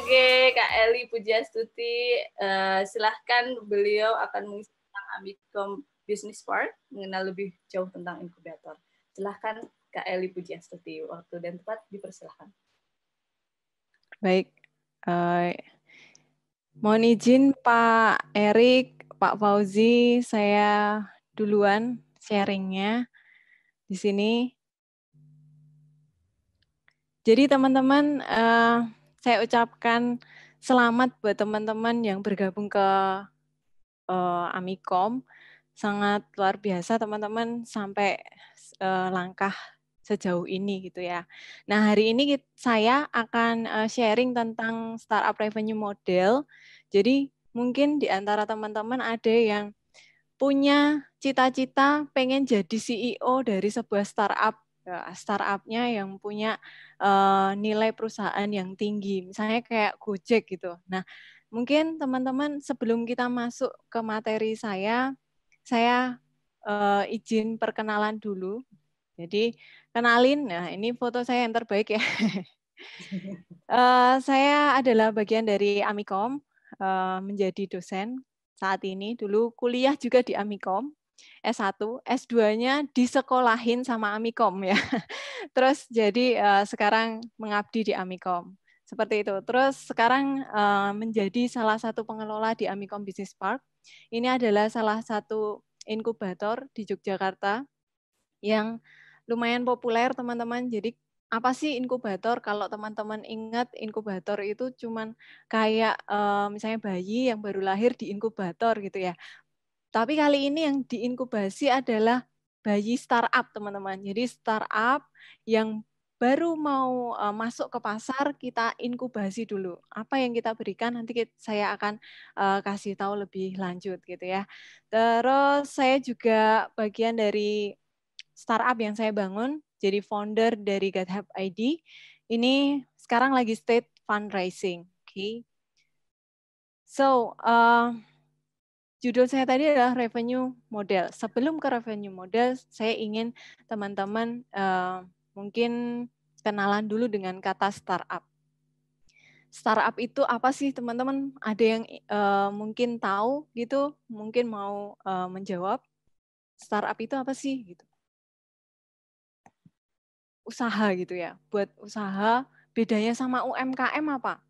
Oke, Kak Eli Pujastuti, uh, silahkan beliau akan mengisi tentang Amikom Business Park, mengenal lebih jauh tentang inkubator. Silahkan Kak Eli Pujastuti, waktu dan tempat dipersilahkan. Baik, uh, mohon izin Pak Erik, Pak Fauzi, saya duluan sharingnya di sini. Jadi teman-teman, eh, saya ucapkan selamat buat teman-teman yang bergabung ke uh, Amikom. Sangat luar biasa teman-teman sampai uh, langkah sejauh ini gitu ya. Nah hari ini saya akan uh, sharing tentang startup revenue model. Jadi mungkin di antara teman-teman ada yang punya cita-cita pengen jadi CEO dari sebuah startup ke eh, startupnya yang punya uh, nilai perusahaan yang tinggi, misalnya kayak Gojek gitu. Nah, mungkin teman-teman sebelum kita masuk ke materi saya, saya uh, izin perkenalan dulu. Jadi kenalin, nah ini foto saya yang terbaik ya. uh, saya adalah bagian dari Amikom, uh, menjadi dosen saat ini. Dulu kuliah juga di Amikom, S1, S2-nya disekolahin sama Amikom ya. Terus jadi uh, sekarang mengabdi di Amikom. Seperti itu. Terus sekarang uh, menjadi salah satu pengelola di Amikom Business Park. Ini adalah salah satu inkubator di Yogyakarta yang lumayan populer teman-teman. Jadi apa sih inkubator? Kalau teman-teman ingat inkubator itu cuman kayak uh, misalnya bayi yang baru lahir di inkubator gitu ya. Tapi kali ini yang diinkubasi adalah bayi startup, teman-teman. Jadi startup yang baru mau e, masuk ke pasar kita inkubasi dulu. Apa yang kita berikan nanti saya akan e, kasih tahu lebih lanjut gitu ya. Terus saya juga bagian dari startup yang saya bangun, jadi founder dari GitHub ID. Ini sekarang lagi state fundraising. Oke. Okay. So, uh, judul saya tadi adalah revenue model. Sebelum ke revenue model, saya ingin teman-teman uh, mungkin kenalan dulu dengan kata startup. Startup itu apa sih teman-teman? Ada yang uh, mungkin tahu gitu, mungkin mau uh, menjawab. Startup itu apa sih gitu? Usaha gitu ya. Buat usaha bedanya sama UMKM apa?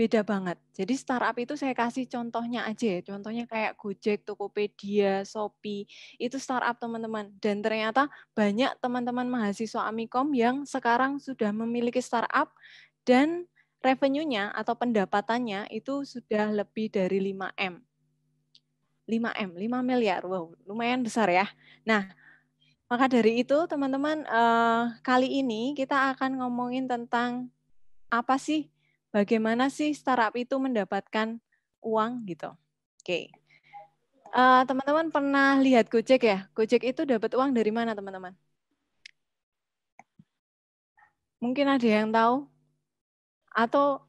beda banget. Jadi startup itu saya kasih contohnya aja, ya. contohnya kayak Gojek, Tokopedia, Shopee, itu startup teman-teman. Dan ternyata banyak teman-teman mahasiswa Amikom yang sekarang sudah memiliki startup dan revenue-nya atau pendapatannya itu sudah lebih dari 5M. 5M, 5 miliar. Wow, lumayan besar ya. Nah, maka dari itu teman-teman eh, kali ini kita akan ngomongin tentang apa sih bagaimana sih startup itu mendapatkan uang gitu. Oke. Okay. Uh, eh, teman-teman pernah lihat Gojek ya? Gojek itu dapat uang dari mana, teman-teman? Mungkin ada yang tahu? Atau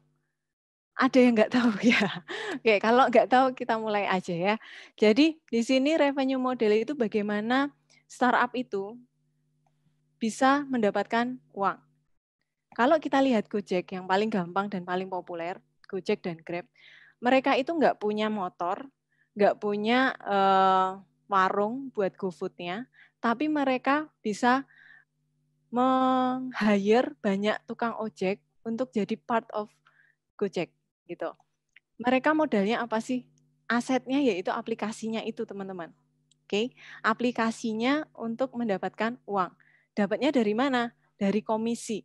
ada yang nggak tahu ya? Oke, okay, kalau nggak tahu kita mulai aja ya. Jadi di sini revenue model itu bagaimana startup itu bisa mendapatkan uang. Kalau kita lihat Gojek yang paling gampang dan paling populer, Gojek dan Grab, mereka itu nggak punya motor, nggak punya uh, warung buat GoFood-nya, tapi mereka bisa meng-hire banyak tukang ojek untuk jadi part of Gojek gitu. Mereka modalnya apa sih? Asetnya yaitu aplikasinya itu, teman-teman. Oke, aplikasinya untuk mendapatkan uang. Dapatnya dari mana? Dari komisi.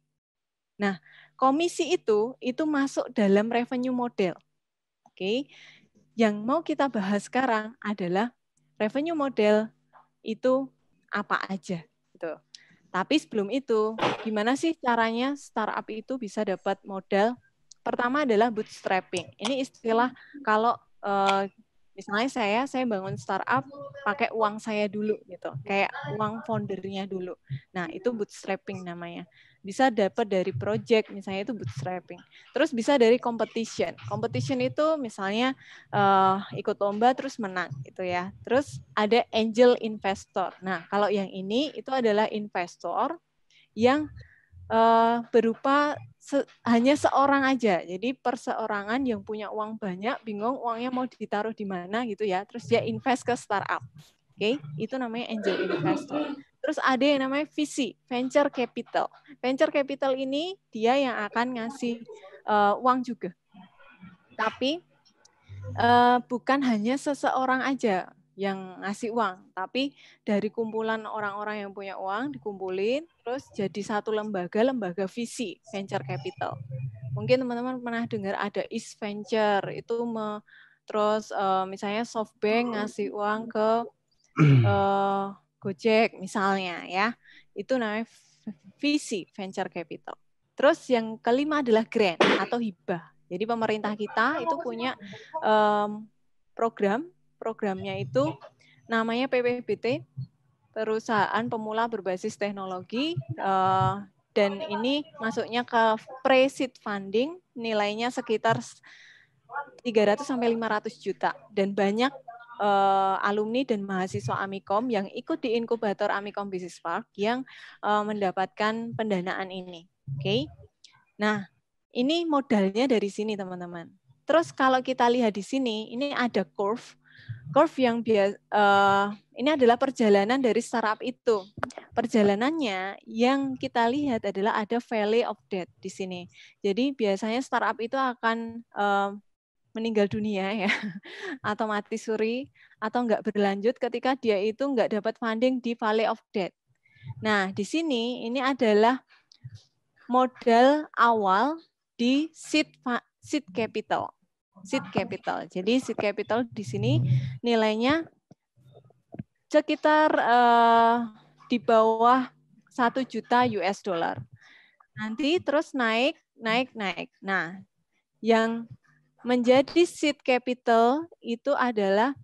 Nah, komisi itu itu masuk dalam revenue model. Oke. Okay? Yang mau kita bahas sekarang adalah revenue model itu apa aja gitu. Tapi sebelum itu, gimana sih caranya startup itu bisa dapat modal? Pertama adalah bootstrapping. Ini istilah kalau eh, misalnya saya saya bangun startup pakai uang saya dulu gitu kayak uang foundernya dulu nah itu bootstrapping namanya bisa dapat dari project misalnya itu bootstrapping terus bisa dari competition competition itu misalnya uh, ikut lomba terus menang gitu ya terus ada angel investor nah kalau yang ini itu adalah investor yang uh, berupa se hanya seorang aja. Jadi perseorangan yang punya uang banyak, bingung uangnya mau ditaruh di mana gitu ya. Terus dia invest ke startup. Oke, okay? itu namanya angel investor. Terus ada yang namanya visi, venture capital. Venture capital ini dia yang akan ngasih uh, uang juga. Tapi uh, bukan hanya seseorang aja yang ngasih uang, tapi dari kumpulan orang-orang yang punya uang dikumpulin, terus jadi satu lembaga, lembaga visi, venture capital. Mungkin teman-teman pernah dengar ada east venture itu me, terus uh, misalnya softbank ngasih uang ke uh, Gojek misalnya ya. Itu namanya visi venture capital. Terus yang kelima adalah grant atau hibah. Jadi pemerintah kita itu punya um, program, programnya itu namanya PPBT, perusahaan pemula berbasis teknologi uh, dan ini masuknya ke pre-seed funding nilainya sekitar 300 sampai 500 juta dan banyak uh, alumni dan mahasiswa Amikom yang ikut di inkubator Amikom Business Park yang uh, mendapatkan pendanaan ini. Oke. Okay? Nah, ini modalnya dari sini teman-teman. Terus kalau kita lihat di sini, ini ada curve. Curve yang biasa, uh, eh, ini adalah perjalanan dari startup itu. Perjalanannya yang kita lihat adalah ada valley of death di sini. Jadi biasanya startup itu akan uh, meninggal dunia ya atau mati suri atau nggak berlanjut ketika dia itu nggak dapat funding di Valley of Death. Nah di sini ini adalah modal awal di seed seed capital seed capital. Jadi seed capital di sini nilainya sekitar uh, di bawah 1 juta US dollar. Nanti terus naik, naik, naik. Nah, yang menjadi seed capital itu adalah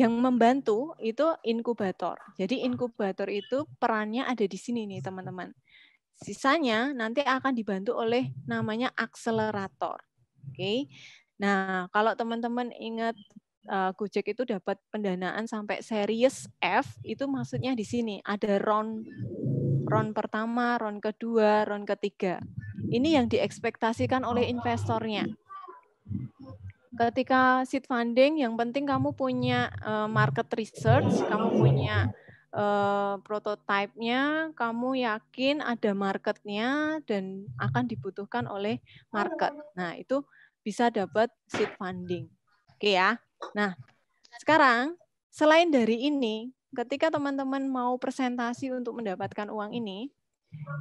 yang membantu itu inkubator. Jadi inkubator itu perannya ada di sini nih teman-teman. Sisanya nanti akan dibantu oleh namanya akselerator. Oke. Okay? Nah, kalau teman-teman ingat uh, Gojek itu dapat pendanaan sampai series F, itu maksudnya di sini ada round round pertama, round kedua, round ketiga. Ini yang diekspektasikan oleh investornya. Ketika seed funding, yang penting kamu punya uh, market research, kamu punya uh, prototipenya, kamu yakin ada marketnya dan akan dibutuhkan oleh market. Nah, itu bisa dapat seed funding. Oke ya. Nah, sekarang selain dari ini, ketika teman-teman mau presentasi untuk mendapatkan uang ini,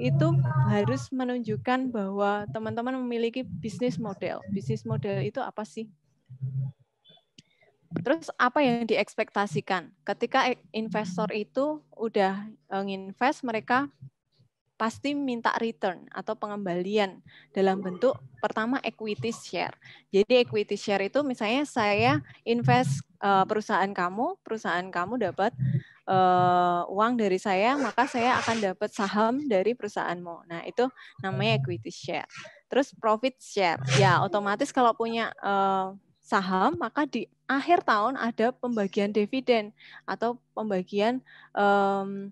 itu harus menunjukkan bahwa teman-teman memiliki bisnis model. Bisnis model itu apa sih? Terus apa yang diekspektasikan? Ketika e, investor itu udah e, nginvest, mereka pasti minta return atau pengembalian dalam bentuk pertama equity share. Jadi equity share itu misalnya saya invest e, perusahaan kamu, perusahaan kamu dapat uh, uang dari saya, maka saya akan dapat saham dari perusahaanmu. Nah, itu namanya equity share. Terus profit share. Ya, otomatis kalau punya uh, saham, maka di akhir tahun ada pembagian dividen atau pembagian um,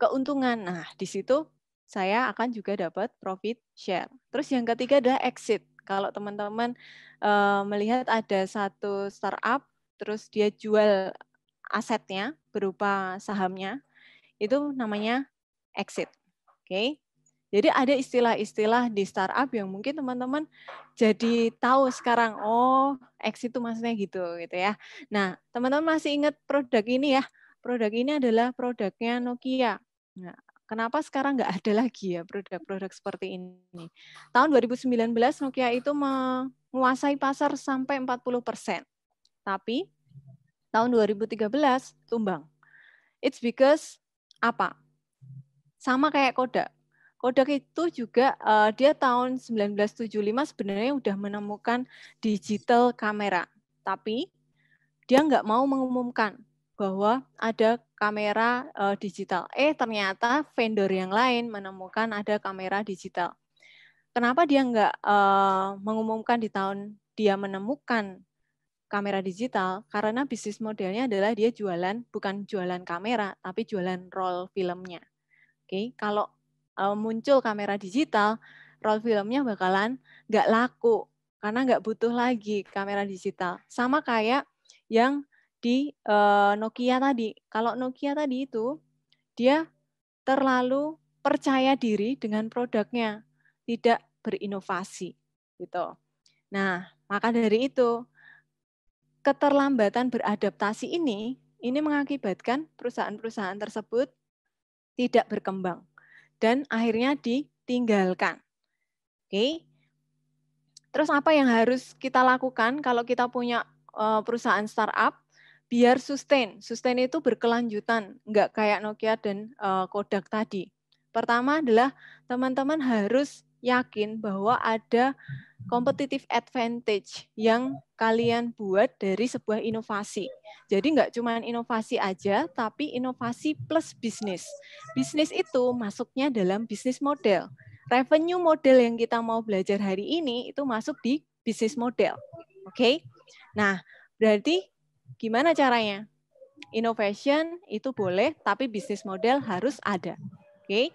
keuntungan. Nah, di situ saya akan juga dapat profit share. Terus yang ketiga adalah exit. Kalau teman-teman uh, melihat ada satu startup, terus dia jual asetnya, berupa sahamnya itu namanya exit. Oke. Okay? Jadi ada istilah-istilah di startup yang mungkin teman-teman jadi tahu sekarang, oh exit itu maksudnya gitu gitu ya. Nah, teman-teman masih ingat produk ini ya. Produk ini adalah produknya Nokia. Nah, kenapa sekarang nggak ada lagi ya produk-produk seperti ini. Tahun 2019 Nokia itu menguasai pasar sampai 40 Tapi tahun 2013 tumbang. It's because apa? Sama kayak Kodak. Kodak itu juga uh, dia tahun 1975 sebenarnya udah menemukan digital kamera, tapi dia nggak mau mengumumkan bahwa ada kamera uh, digital. Eh ternyata vendor yang lain menemukan ada kamera digital. Kenapa dia nggak uh, mengumumkan di tahun dia menemukan kamera digital karena bisnis modelnya adalah dia jualan bukan jualan kamera tapi jualan roll filmnya. Oke, okay? kalau uh, muncul kamera digital, roll filmnya bakalan nggak laku karena nggak butuh lagi kamera digital. Sama kayak yang di uh, Nokia tadi. Kalau Nokia tadi itu dia terlalu percaya diri dengan produknya, tidak berinovasi gitu. Nah, maka dari itu keterlambatan beradaptasi ini ini mengakibatkan perusahaan-perusahaan tersebut tidak berkembang dan akhirnya ditinggalkan. Oke. Terus apa yang harus kita lakukan kalau kita punya eh, perusahaan startup biar sustain. Sustain itu berkelanjutan, nggak kayak Nokia dan eh, Kodak tadi. Pertama adalah teman-teman harus yakin bahwa ada competitive advantage yang kalian buat dari sebuah inovasi. Jadi nggak cuma inovasi aja, tapi inovasi plus bisnis. Bisnis itu masuknya dalam bisnis model. Revenue model yang kita mau belajar hari ini itu masuk di bisnis model. Oke? Okay? Nah, berarti gimana caranya? Innovation itu boleh, tapi bisnis model harus ada. Oke? Okay?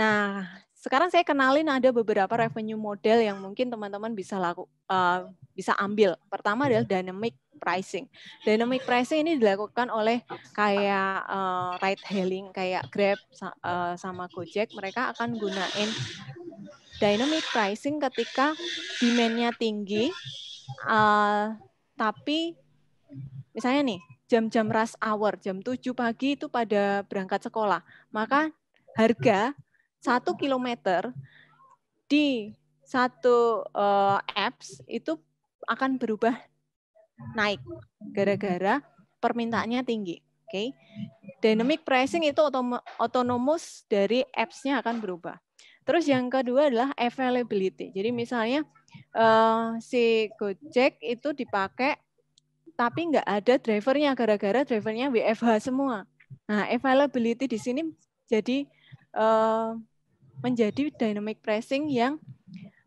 Nah, sekarang saya kenalin ada beberapa revenue model yang mungkin teman-teman bisa laku uh, bisa ambil. Pertama adalah iya. dynamic pricing. Dynamic pricing ini dilakukan oleh kayak uh, ride hailing kayak Grab uh, sama Gojek, mereka akan gunain dynamic pricing ketika demandnya tinggi uh, tapi misalnya nih jam-jam rush hour, jam 7 pagi itu pada berangkat sekolah, maka harga satu kilometer di satu uh, apps itu akan berubah naik gara-gara permintaannya tinggi. Oke, okay? dynamic pricing itu otonomus dari appsnya akan berubah. Terus yang kedua adalah availability. Jadi misalnya uh, si Gojek itu dipakai tapi nggak ada drivernya gara-gara drivernya WFH semua. Nah, availability di sini jadi uh, menjadi dynamic pricing yang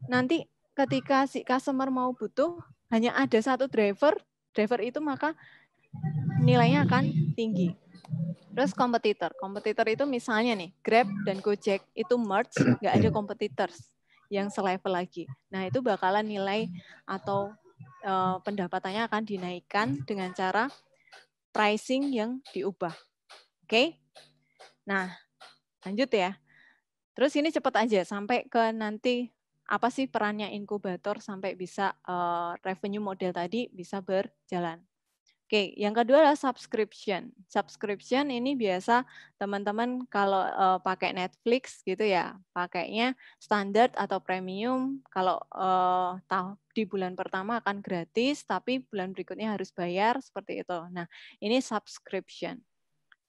nanti ketika si customer mau butuh hanya ada satu driver, driver itu maka nilainya akan tinggi. Terus kompetitor, kompetitor itu misalnya nih Grab dan Gojek itu merge, nggak ada kompetitor hmm. yang selevel lagi. Nah itu bakalan nilai atau uh, pendapatannya akan dinaikkan dengan cara pricing yang diubah. Oke? Okay? Nah lanjut ya. Terus ini cepat aja sampai ke nanti apa sih perannya inkubator sampai bisa uh, revenue model tadi bisa berjalan. Oke, yang kedua adalah subscription. Subscription ini biasa teman-teman kalau uh, pakai Netflix gitu ya, pakainya standar atau premium. Kalau uh, di bulan pertama akan gratis, tapi bulan berikutnya harus bayar seperti itu. Nah, ini subscription.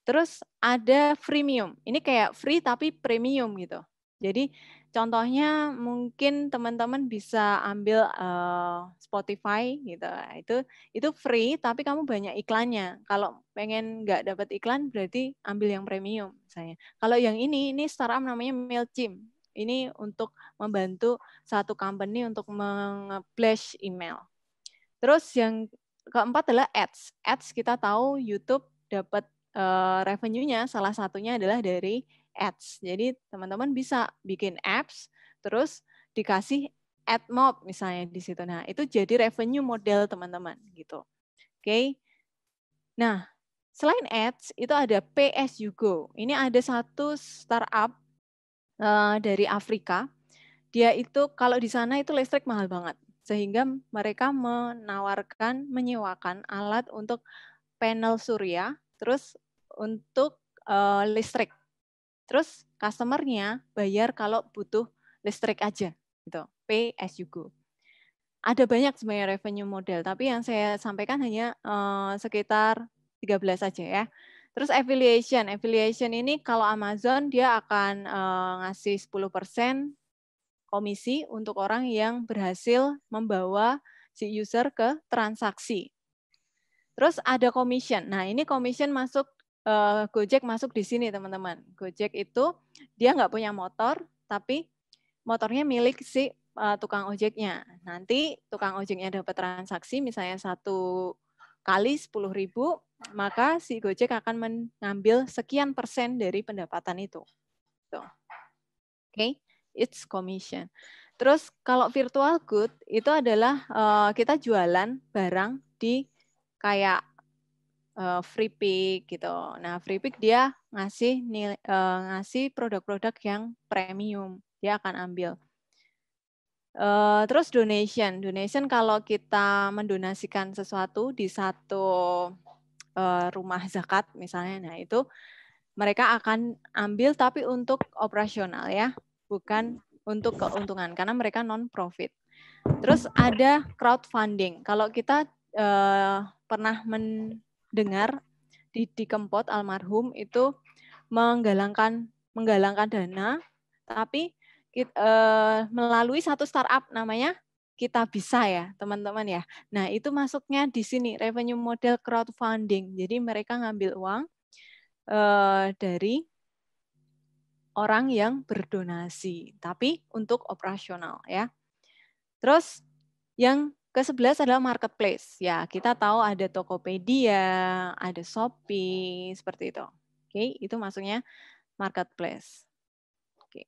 Terus ada freemium. Ini kayak free tapi premium gitu. Jadi contohnya mungkin teman-teman bisa ambil uh, Spotify gitu. Nah, itu itu free tapi kamu banyak iklannya. Kalau pengen nggak dapat iklan berarti ambil yang premium misalnya. Kalau yang ini ini startup namanya Mailchimp. Ini untuk membantu satu company untuk mengplash email. Terus yang keempat adalah ads. Ads kita tahu YouTube dapat uh, revenue-nya salah satunya adalah dari ads. Jadi teman-teman bisa bikin apps terus dikasih ad mob misalnya di situ. Nah, itu jadi revenue model teman-teman gitu. Oke. Okay. Nah, selain ads itu ada PS you go. Ini ada satu startup uh, dari Afrika. Dia itu kalau di sana itu listrik mahal banget sehingga mereka menawarkan menyewakan alat untuk panel surya terus untuk uh, listrik. Terus customernya bayar kalau butuh listrik aja gitu, pay as you go. Ada banyak sebenarnya revenue model, tapi yang saya sampaikan hanya uh, sekitar 13 aja ya. Terus affiliation, affiliation ini kalau Amazon dia akan uh, ngasih 10% komisi untuk orang yang berhasil membawa si user ke transaksi. Terus ada commission. Nah, ini commission masuk uh, Gojek masuk di sini, teman-teman. Gojek itu dia nggak punya motor, tapi motornya milik si uh, tukang ojeknya. Nanti tukang ojeknya dapat transaksi misalnya satu kali 10.000, maka si Gojek akan mengambil sekian persen dari pendapatan itu. Tuh. Oke, okay? it's commission. Terus kalau virtual good itu adalah uh, kita jualan barang di kayak uh, free pick gitu. Nah, free pick dia ngasih uh, ngasih produk-produk yang premium, dia akan ambil. Uh, terus donation, donation kalau kita mendonasikan sesuatu di satu uh, rumah zakat misalnya, nah itu mereka akan ambil tapi untuk operasional ya, bukan untuk keuntungan karena mereka non profit. Terus ada crowdfunding. Kalau kita uh, pernah mendengar di Kempot almarhum itu menggalangkan menggalangkan dana, tapi kita, uh, eh, melalui satu startup namanya kita bisa ya teman-teman ya. Nah itu masuknya di sini revenue model crowdfunding. Jadi mereka ngambil uang uh, dari orang yang berdonasi, tapi untuk operasional ya. Terus yang ke sebelas adalah marketplace. Ya, kita tahu ada Tokopedia, ada Shopee, seperti itu. Oke, itu maksudnya marketplace. Oke.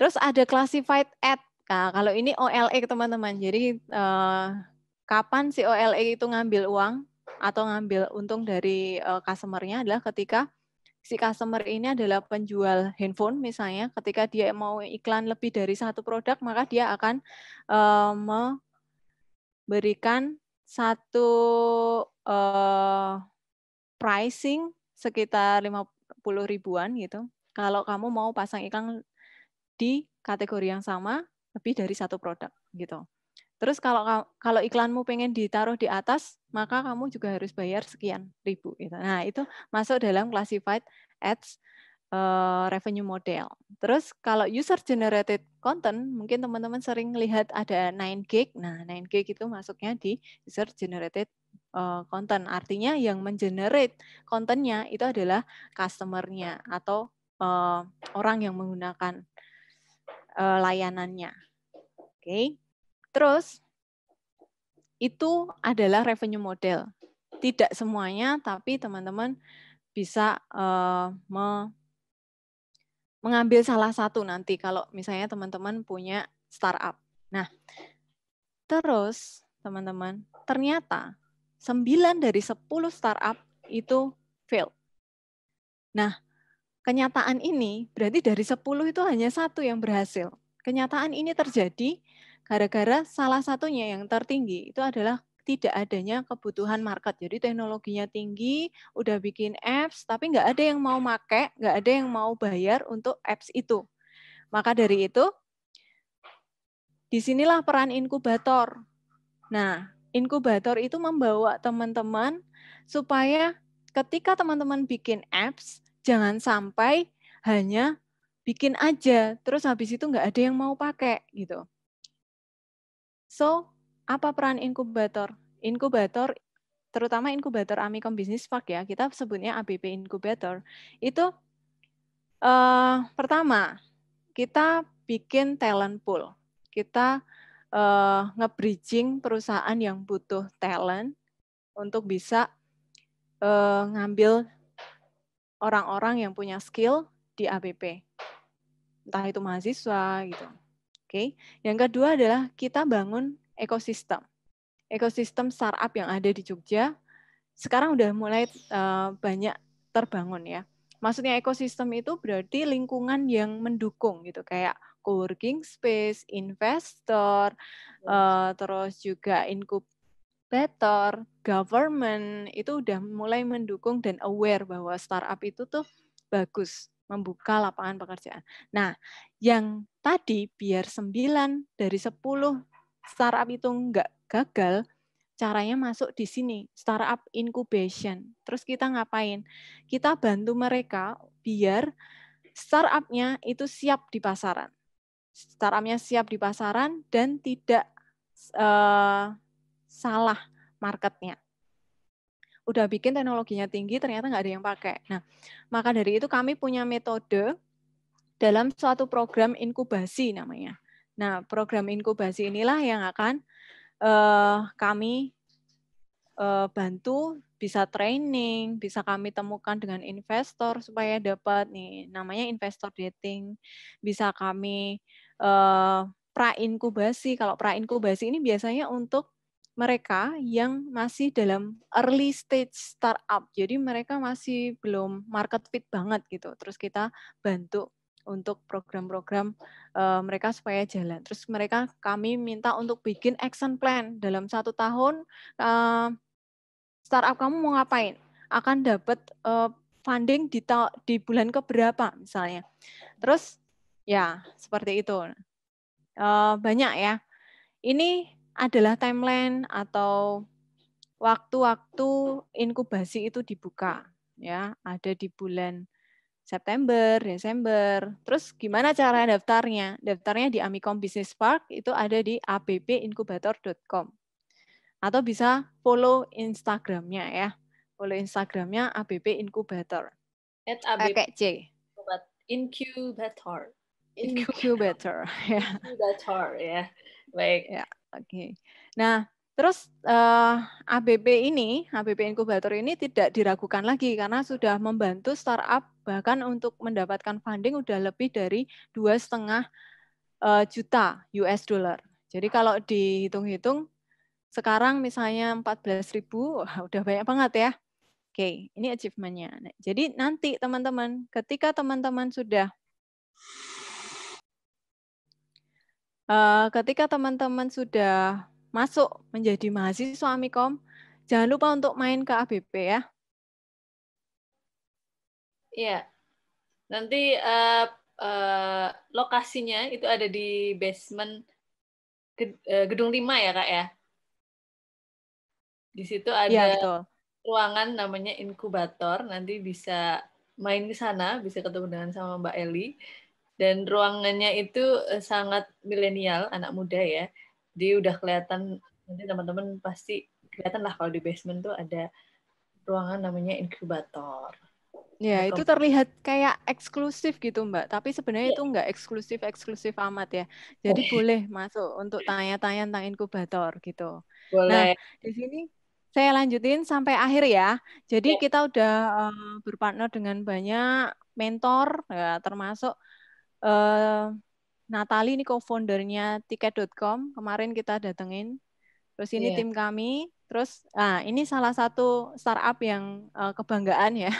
Terus ada classified ad. Nah, kalau ini OLE teman-teman. Jadi eh, kapan si OLE itu ngambil uang atau ngambil untung dari eh, customer-nya adalah ketika si customer ini adalah penjual handphone misalnya ketika dia mau iklan lebih dari satu produk maka dia akan eh, berikan satu uh, pricing sekitar 50 ribuan gitu. Kalau kamu mau pasang iklan di kategori yang sama lebih dari satu produk gitu. Terus kalau kalau iklanmu pengen ditaruh di atas, maka kamu juga harus bayar sekian ribu gitu. Nah, itu masuk dalam classified ads Eh, revenue model. Terus kalau user generated content, mungkin teman-teman sering lihat ada 9 gig. Nah, 9 gig itu masuknya di user generated eh, content. Artinya yang mengenerate kontennya itu adalah customernya atau eh, orang yang menggunakan layanannya. Oke. Terus itu adalah revenue model. Tidak semuanya, tapi teman-teman bisa uh, mengambil salah satu nanti kalau misalnya teman-teman punya startup. Nah, terus teman-teman, ternyata 9 dari 10 startup itu fail. Nah, kenyataan ini berarti dari 10 itu hanya satu yang berhasil. Kenyataan ini terjadi gara-gara salah satunya yang tertinggi itu adalah tidak adanya kebutuhan market. Jadi teknologinya tinggi, udah bikin apps, tapi nggak ada yang mau make, nggak ada yang mau bayar untuk apps itu. Maka dari itu, disinilah peran inkubator. Nah, inkubator itu membawa teman-teman supaya ketika teman-teman bikin apps, jangan sampai hanya bikin aja, terus habis itu nggak ada yang mau pakai gitu. So, apa peran inkubator? Inkubator terutama inkubator Amikom Business Park ya, kita sebutnya ABP Inkubator. Itu uh, pertama, kita bikin talent pool. Kita uh, nge-bridging perusahaan yang butuh talent untuk bisa uh, ngambil orang-orang yang punya skill di ABP. Entah itu mahasiswa gitu. Oke. Yang kedua adalah kita bangun ekosistem. Ekosistem startup yang ada di Jogja sekarang udah mulai eh, banyak terbangun ya. Maksudnya ekosistem itu berarti lingkungan yang mendukung gitu kayak co-working space, investor, uh, terus juga incubator, government itu udah mulai mendukung dan aware bahwa startup itu tuh bagus membuka lapangan pekerjaan. Nah, yang tadi biar 9 dari 10 startup itu nggak gagal, caranya masuk di sini, startup incubation. Terus kita ngapain? Kita bantu mereka biar startupnya itu siap di pasaran. Startupnya siap di pasaran dan tidak uh, salah marketnya. Udah bikin teknologinya tinggi, ternyata nggak ada yang pakai. Nah, maka dari itu kami punya metode dalam suatu program inkubasi namanya. Nah, program inkubasi inilah yang akan uh, kami uh, bantu bisa training, bisa kami temukan dengan investor supaya dapat nih namanya investor dating, bisa kami uh, pra-inkubasi. Kalau pra-inkubasi ini biasanya untuk mereka yang masih dalam early stage startup. Jadi mereka masih belum market fit banget gitu. Terus kita bantu untuk program-program uh, mereka supaya jalan. Terus mereka kami minta untuk bikin action plan dalam satu tahun uh, startup kamu mau ngapain? Akan dapat uh, funding di di bulan keberapa misalnya. Terus ya seperti itu. Uh, banyak ya. Ini adalah timeline atau waktu-waktu inkubasi itu dibuka ya ada di bulan September, Desember. Terus gimana cara daftarnya? Daftarnya di Amicom Business Park itu ada di abbinkubator.com. Atau bisa follow Instagramnya ya. Follow Instagramnya ABB Incubator. At ABB C. Incubator. Incubator. Ya. Incubator ya. Yeah. Yeah. Baik. Ya, oke. Okay. Nah, Terus uh, eh, ABP ini, ABP inkubator ini tidak diragukan lagi karena sudah membantu startup bahkan untuk mendapatkan funding udah lebih dari dua setengah eh, juta US dollar. Jadi kalau dihitung-hitung sekarang misalnya 14 ribu, wah, udah banyak banget ya. Oke, ini achievementnya. Nah, jadi nanti teman-teman, ketika teman-teman sudah uh, ketika teman-teman sudah masuk menjadi mahasiswa Amikom, jangan lupa untuk main ke ABP ya. Iya. Nanti uh, uh, lokasinya itu ada di basement eh, gedung 5 ya, Kak ya. Di situ iya, ada ya, ruangan namanya inkubator, nanti bisa main di sana, bisa ketemu dengan sama Mbak Eli. Dan ruangannya itu sangat milenial, anak muda ya jadi udah kelihatan nanti teman-teman pasti kelihatan lah kalau di basement tuh ada ruangan namanya inkubator. Ya, nah, itu terlihat kayak eksklusif gitu, Mbak. Tapi sebenarnya yeah. itu nggak eksklusif-eksklusif amat ya. Oh. Jadi oh. boleh masuk untuk tanya-tanya tentang inkubator gitu. Nah, boleh. Nah, di sini saya lanjutin sampai akhir ya. Jadi yeah. kita udah uh, berpartner dengan banyak mentor, ya, termasuk uh, Natali ini co-foundernya tiket.com kemarin kita datengin. Terus ini yeah. tim kami. Terus nah, ini salah satu startup yang uh, kebanggaan ya.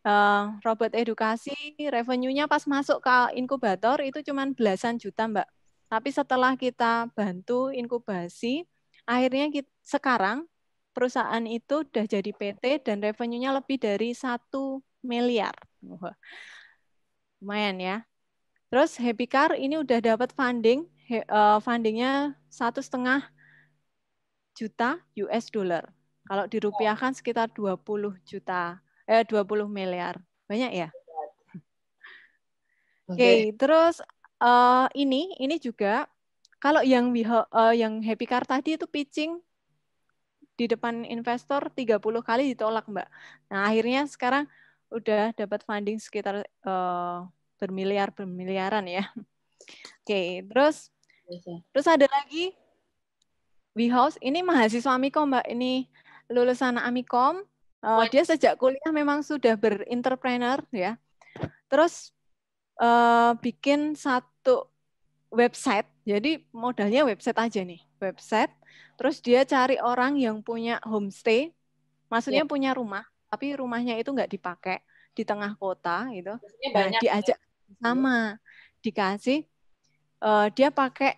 Uh, robot edukasi revenue-nya pas masuk ke inkubator itu cuma belasan juta, Mbak. Tapi setelah kita bantu inkubasi, akhirnya kita, sekarang perusahaan itu udah jadi PT dan revenue-nya lebih dari satu miliar. Lumayan ya. Terus Happy Car ini udah dapat funding, eh, fundingnya satu setengah juta US dollar. Kalau dirupiahkan sekitar 20 juta, eh 20 miliar. Banyak ya? Oke, okay. okay, terus uh, ini ini juga kalau yang uh, yang Happy Car tadi itu pitching di depan investor 30 kali ditolak, Mbak. Nah, akhirnya sekarang udah dapat funding sekitar uh, bermiliar bermiliaran ya. Oke, okay, terus Bisa. terus ada lagi House ini mahasiswa Amikom Mbak ini lulusan Amikom. Uh, dia sejak kuliah memang sudah berentrepreneur ya. Terus uh, bikin satu website. Jadi modalnya website aja nih, website. Terus dia cari orang yang punya homestay, maksudnya yeah. punya rumah, tapi rumahnya itu nggak dipakai di tengah kota gitu. Nah, diajak sama iya. dikasih uh, dia pakai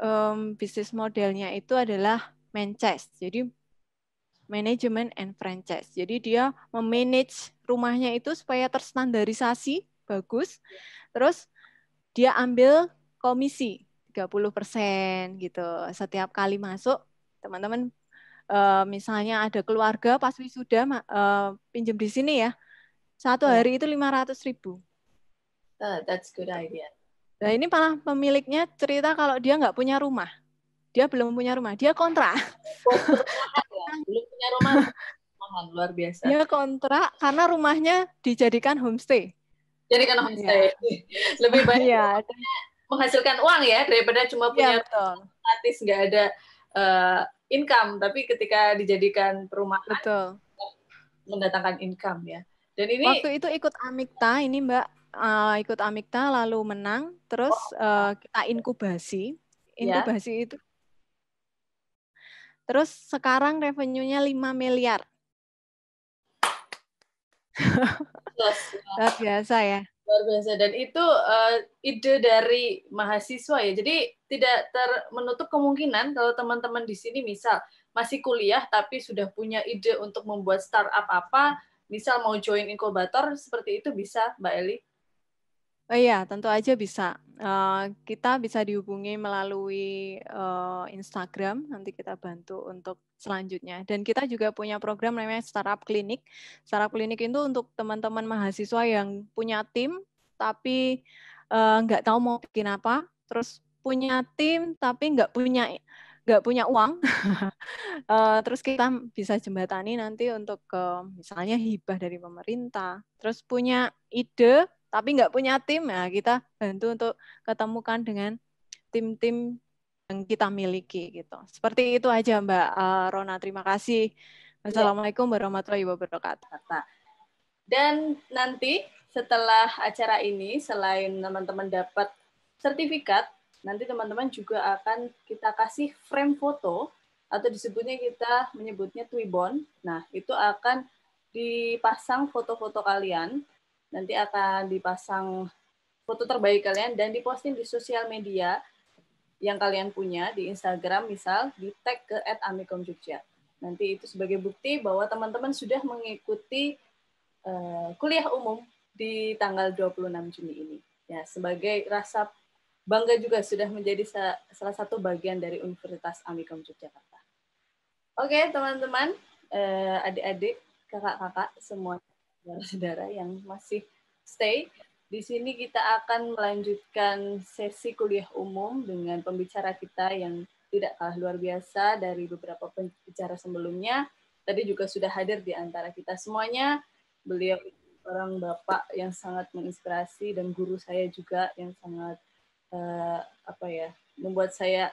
um, bisnis modelnya itu adalah franchise jadi manajemen and franchise jadi dia memanage rumahnya itu supaya terstandarisasi bagus terus dia ambil komisi 30% gitu setiap kali masuk teman-teman uh, misalnya ada keluarga pas wisuda uh, pinjam di sini ya satu iya. hari itu lima ratus ribu Uh, that's good idea. Nah ini malah pemiliknya cerita kalau dia nggak punya rumah, dia belum punya rumah, dia kontra. belum punya rumah, Mohon, luar biasa. Dia kontra karena rumahnya dijadikan homestay. Jadikan homestay, yeah. lebih banyak yeah. Iya. Menghasilkan uang ya daripada cuma iya, punya rumah artis nggak ada uh, income, tapi ketika dijadikan perumahan betul. mendatangkan income ya. Dan ini waktu itu ikut Amikta ini Mbak uh, ikut amikta lalu menang, terus uh, kita inkubasi. Ya. Inkubasi yeah. itu. Terus sekarang revenue-nya 5 miliar. Luar biasa ya. Luar biasa dan itu uh, ide dari mahasiswa ya. Jadi tidak ter menutup kemungkinan kalau teman-teman di sini misal masih kuliah tapi sudah punya ide untuk membuat startup apa, misal mau join inkubator seperti itu bisa Mbak Eli? Oh iya, tentu aja bisa. Uh, kita bisa dihubungi melalui uh, Instagram, nanti kita bantu untuk selanjutnya. Dan kita juga punya program namanya Startup Clinic. Startup Clinic itu untuk teman-teman mahasiswa yang punya tim, tapi uh, nggak tahu mau bikin apa, terus punya tim, tapi nggak punya nggak punya uang, uh, terus kita bisa jembatani nanti untuk ke misalnya hibah dari pemerintah, terus punya ide tapi nggak punya tim ya kita bantu untuk ketemukan dengan tim-tim yang kita miliki gitu seperti itu aja Mbak uh, Rona terima kasih iya. Assalamualaikum warahmatullahi wabarakatuh dan nanti setelah acara ini selain teman-teman dapat sertifikat nanti teman-teman juga akan kita kasih frame foto atau disebutnya kita menyebutnya twibbon nah itu akan dipasang foto-foto kalian Nanti akan dipasang foto terbaik kalian dan diposting di sosial media yang kalian punya di Instagram misal di tag ke @amikomjogja. Nanti itu sebagai bukti bahwa teman-teman sudah mengikuti uh, kuliah umum di tanggal 26 Juni ini. Ya, sebagai rasa bangga juga sudah menjadi sa salah satu bagian dari Universitas Amikom Yogyakarta. Oke, teman-teman, uh, adik-adik, kakak-kakak semua saudara saudara yang masih stay. Di sini kita akan melanjutkan sesi kuliah umum dengan pembicara kita yang tidak kalah luar biasa dari beberapa pembicara sebelumnya. Tadi juga sudah hadir di antara kita semuanya. Beliau orang bapak yang sangat menginspirasi dan guru saya juga yang sangat uh, apa ya membuat saya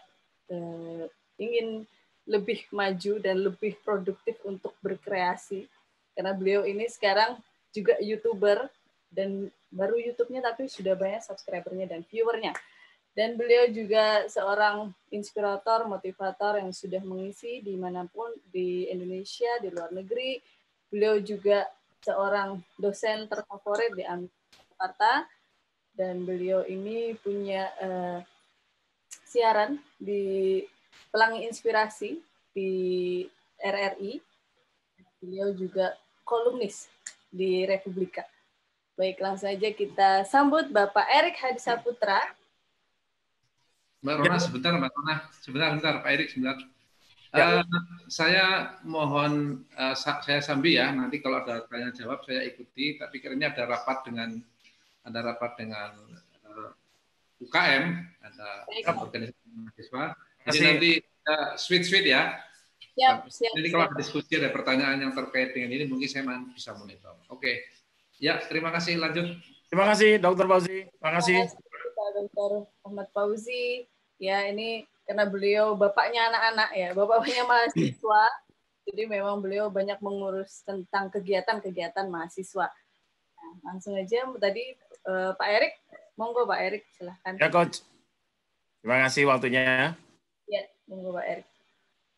uh, ingin lebih maju dan lebih produktif untuk berkreasi karena beliau ini sekarang juga youtuber dan baru YouTube-nya tapi sudah banyak subscribernya dan viewernya. Dan beliau juga seorang inspirator, motivator yang sudah mengisi di dimanapun di Indonesia, di luar negeri. Beliau juga seorang dosen terfavorit di Jakarta. Dan beliau ini punya uh, siaran di Pelangi Inspirasi di RRI. Beliau juga kolumnis di Republika. Baik, langsung saja kita sambut Bapak Erik Hadisaputra. Mbak Rona, ya. sebentar Mbak Rona. Sebentar, sebentar Pak Erik, sebentar. Ya. Uh, saya mohon, uh, saya sambil ya, nanti kalau ada tanya jawab saya ikuti, tapi ini ada rapat dengan ada rapat dengan uh, eh, UKM, ada Baik. organisasi mahasiswa. Jadi nanti uh, sweet sweet ya, siap, nah, siap, Jadi kalau ada diskusi ada pertanyaan yang terkait dengan ini mungkin saya bisa monitor. Oke. Okay. Ya, terima kasih lanjut. Terima kasih Dokter Fauzi. Terima kasih. Dokter Ahmad Fauzi. Ya, ini karena beliau bapaknya anak-anak ya, bapaknya mahasiswa. Jadi memang beliau banyak mengurus tentang kegiatan-kegiatan mahasiswa. Nah, langsung aja tadi eh, Pak Erik, monggo Pak Erik silahkan. Ya coach. Terima kasih waktunya. Ya, monggo Pak Erik.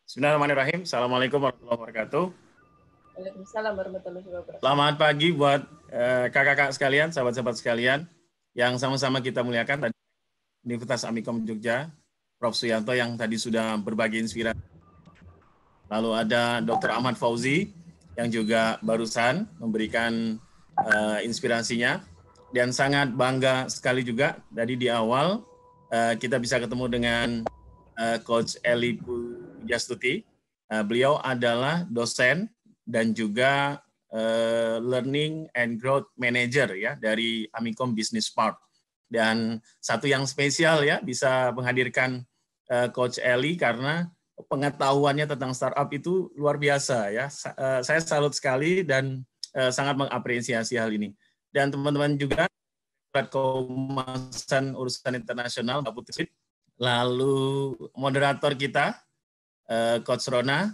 Bismillahirrahmanirrahim. Assalamualaikum warahmatullahi wabarakatuh. Waalaikumsalam warahmatullahi wabarakatuh. Selamat pagi buat eh, kakak-kakak eh, sekalian, sahabat-sahabat sekalian yang sama-sama kita muliakan tadi Universitas Amikom Jogja, Prof. Suyanto yang tadi sudah berbagi inspirasi. Lalu ada Dr. Ahmad Fauzi yang juga barusan memberikan eh, inspirasinya dan sangat bangga sekali juga tadi di awal eh, kita bisa ketemu dengan eh, Coach Eli Pu Jastuti. Eh, beliau adalah dosen dan juga eh, learning and growth manager ya dari Amikom Business Park. Dan satu yang spesial ya bisa menghadirkan eh, Coach Eli karena pengetahuannya tentang startup itu luar biasa ya. saya salut sekali dan sangat mengapresiasi hal ini. Dan teman-teman juga Direktorat Keumasan Urusan Internasional Mbak Putri, lalu moderator kita uh, Coach Rona,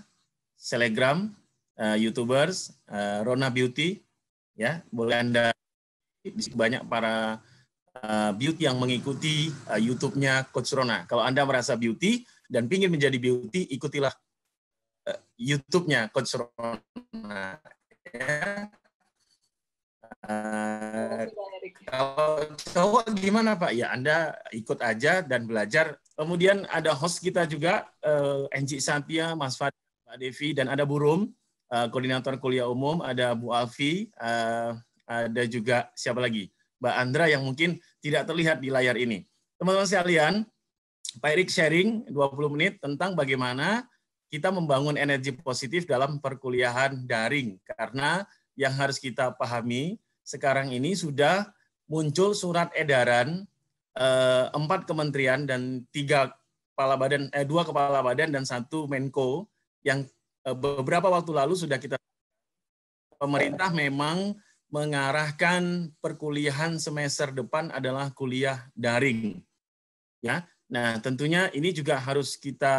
Selegram, uh, eh, YouTubers, uh, Rona Beauty, ya boleh anda banyak para uh, beauty yang mengikuti uh, YouTube-nya Coach Rona. Kalau anda merasa beauty dan ingin menjadi beauty, ikutilah uh, YouTube-nya Coach Rona. Ya. Uh, kalau cowok gimana Pak? Ya Anda ikut aja dan belajar. Kemudian ada host kita juga, uh, eh, NG Santia, Mas Fad, Pak Devi, dan ada Bu Rum, uh, Koordinator Kuliah Umum, ada Bu Alfi, uh, ada juga siapa lagi? Mbak Andra yang mungkin tidak terlihat di layar ini. Teman-teman sekalian, Pak Erik sharing 20 menit tentang bagaimana kita membangun energi positif dalam perkuliahan daring. Karena yang harus kita pahami, sekarang ini sudah muncul surat edaran eh, empat kementerian dan tiga kepala badan eh, dua kepala badan dan satu Menko yang eh, beberapa waktu lalu sudah kita pemerintah memang mengarahkan perkuliahan semester depan adalah kuliah daring. Ya. Nah, tentunya ini juga harus kita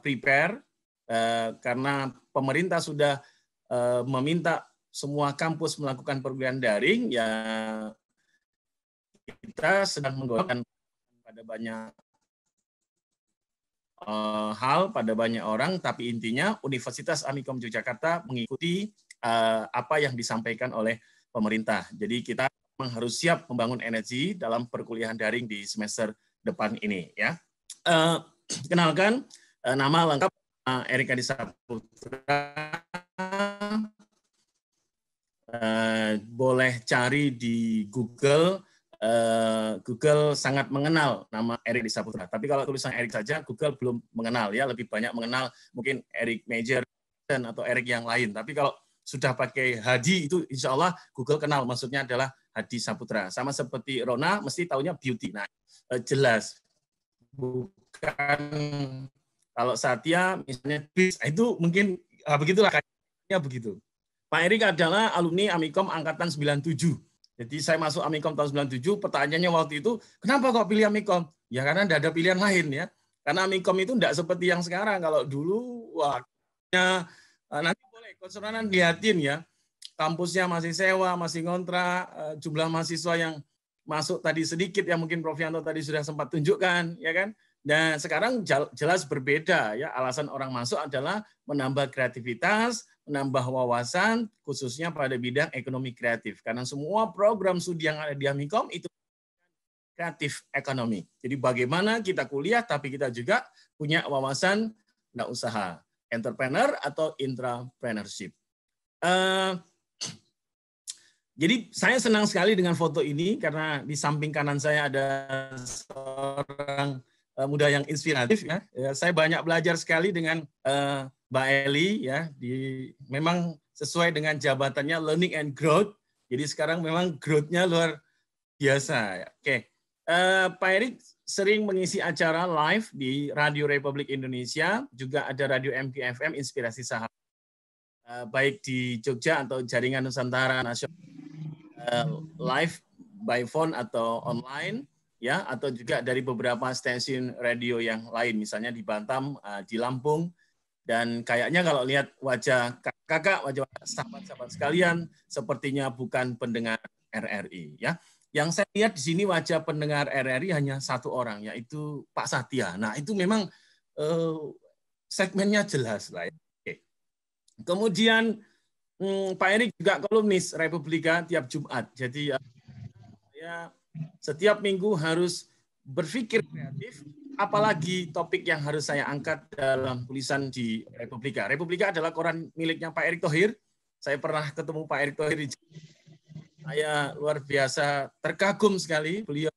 prepare eh, karena pemerintah sudah eh, meminta semua kampus melakukan perguruan daring, ya kita sedang menggunakan pada banyak uh, hal, pada banyak orang, tapi intinya Universitas Amikom Yogyakarta mengikuti uh, apa yang disampaikan oleh pemerintah. Jadi kita harus siap membangun energi dalam perkuliahan daring di semester depan ini. ya. Uh, kenalkan, uh, nama lengkap uh, Erika Disaputra, Eh, boleh cari di Google. Eh, Google sangat mengenal nama Erik Saputra. Tapi kalau tulisan Erik saja, Google belum mengenal ya. Lebih banyak mengenal mungkin Erik Major dan atau Erik yang lain. Tapi kalau sudah pakai Hadi itu insya Allah Google kenal. Maksudnya adalah Hadi Saputra. Sama seperti Rona, mesti tahunya beauty. Nah, eh, jelas bukan kalau Satya misalnya nah, itu mungkin ah, begitulah kayaknya begitu. Pak Erik adalah alumni Amikom angkatan 97. Jadi saya masuk Amikom tahun 97, pertanyaannya waktu itu, kenapa kok pilih Amikom? Ya karena tidak ada pilihan lain ya. Karena Amikom itu tidak seperti yang sekarang. Kalau dulu, waktunya eh, nanti boleh, konsernan lihatin ya. Kampusnya masih sewa, masih ngontrak, eh, jumlah mahasiswa yang masuk tadi sedikit, yang mungkin Prof. Yanto tadi sudah sempat tunjukkan, ya kan? Nah, sekarang jelas berbeda ya. Alasan orang masuk adalah menambah kreativitas, menambah wawasan khususnya pada bidang ekonomi kreatif. Karena semua program studi yang ada di Amikom itu kreatif ekonomi. Jadi bagaimana kita kuliah tapi kita juga punya wawasan nah usaha, entrepreneur atau intrapreneurship. Uh, jadi saya senang sekali dengan foto ini karena di samping kanan saya ada seorang Eh, muda yang inspiratif ya. Iya. ya saya banyak belajar sekali dengan uh, Mbak Eli ya di memang sesuai dengan jabatannya learning and growth. Jadi sekarang memang growth-nya luar biasa. Ya. Oke. Okay. Uh, eh, Pak Erik sering mengisi acara live di Radio Republik Indonesia, juga ada Radio MPFM Inspirasi Sahabat uh, baik di Jogja atau jaringan Nusantara nasional uh, live by phone atau online ya atau juga dari beberapa stasiun radio yang lain misalnya di Bantam, eh, di Lampung dan kayaknya kalau lihat wajah kakak, wajah sahabat-sahabat sekalian sepertinya bukan pendengar RRI ya. Yang saya lihat di sini wajah pendengar RRI hanya satu orang yaitu Pak Satya. Nah, itu memang uh, segmennya jelas lah ya. Oke. Kemudian hmm, Pak Erik juga kolumnis Republika tiap Jumat. Jadi ya, ya. Setiap minggu harus berpikir kreatif, apalagi topik yang harus saya angkat dalam tulisan di Republika. Republika adalah koran miliknya Pak Erick Thohir. Saya pernah ketemu Pak Erick Thohir. Saya luar biasa terkagum sekali. Beliau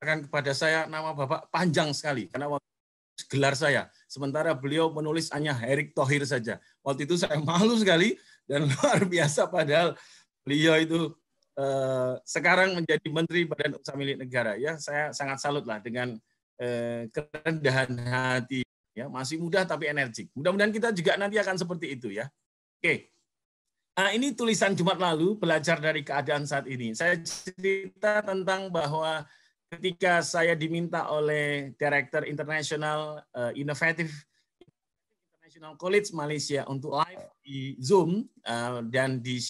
akan kepada saya nama Bapak panjang sekali karena waktu gelar saya. Sementara beliau menulis hanya Erick Thohir saja. Waktu itu saya malu sekali dan luar biasa padahal beliau itu Eh, sekarang menjadi Menteri Badan Usaha Milik Negara ya saya sangat salut lah dengan eh, kerendahan hati ya masih muda tapi energik. Mudah-mudahan kita juga nanti akan seperti itu ya. Oke. Nah, ini tulisan Jumat lalu belajar dari keadaan saat ini. Saya cerita tentang bahwa ketika saya diminta oleh direktur internasional uh, eh, Innovative International College Malaysia untuk live di Zoom eh, dan di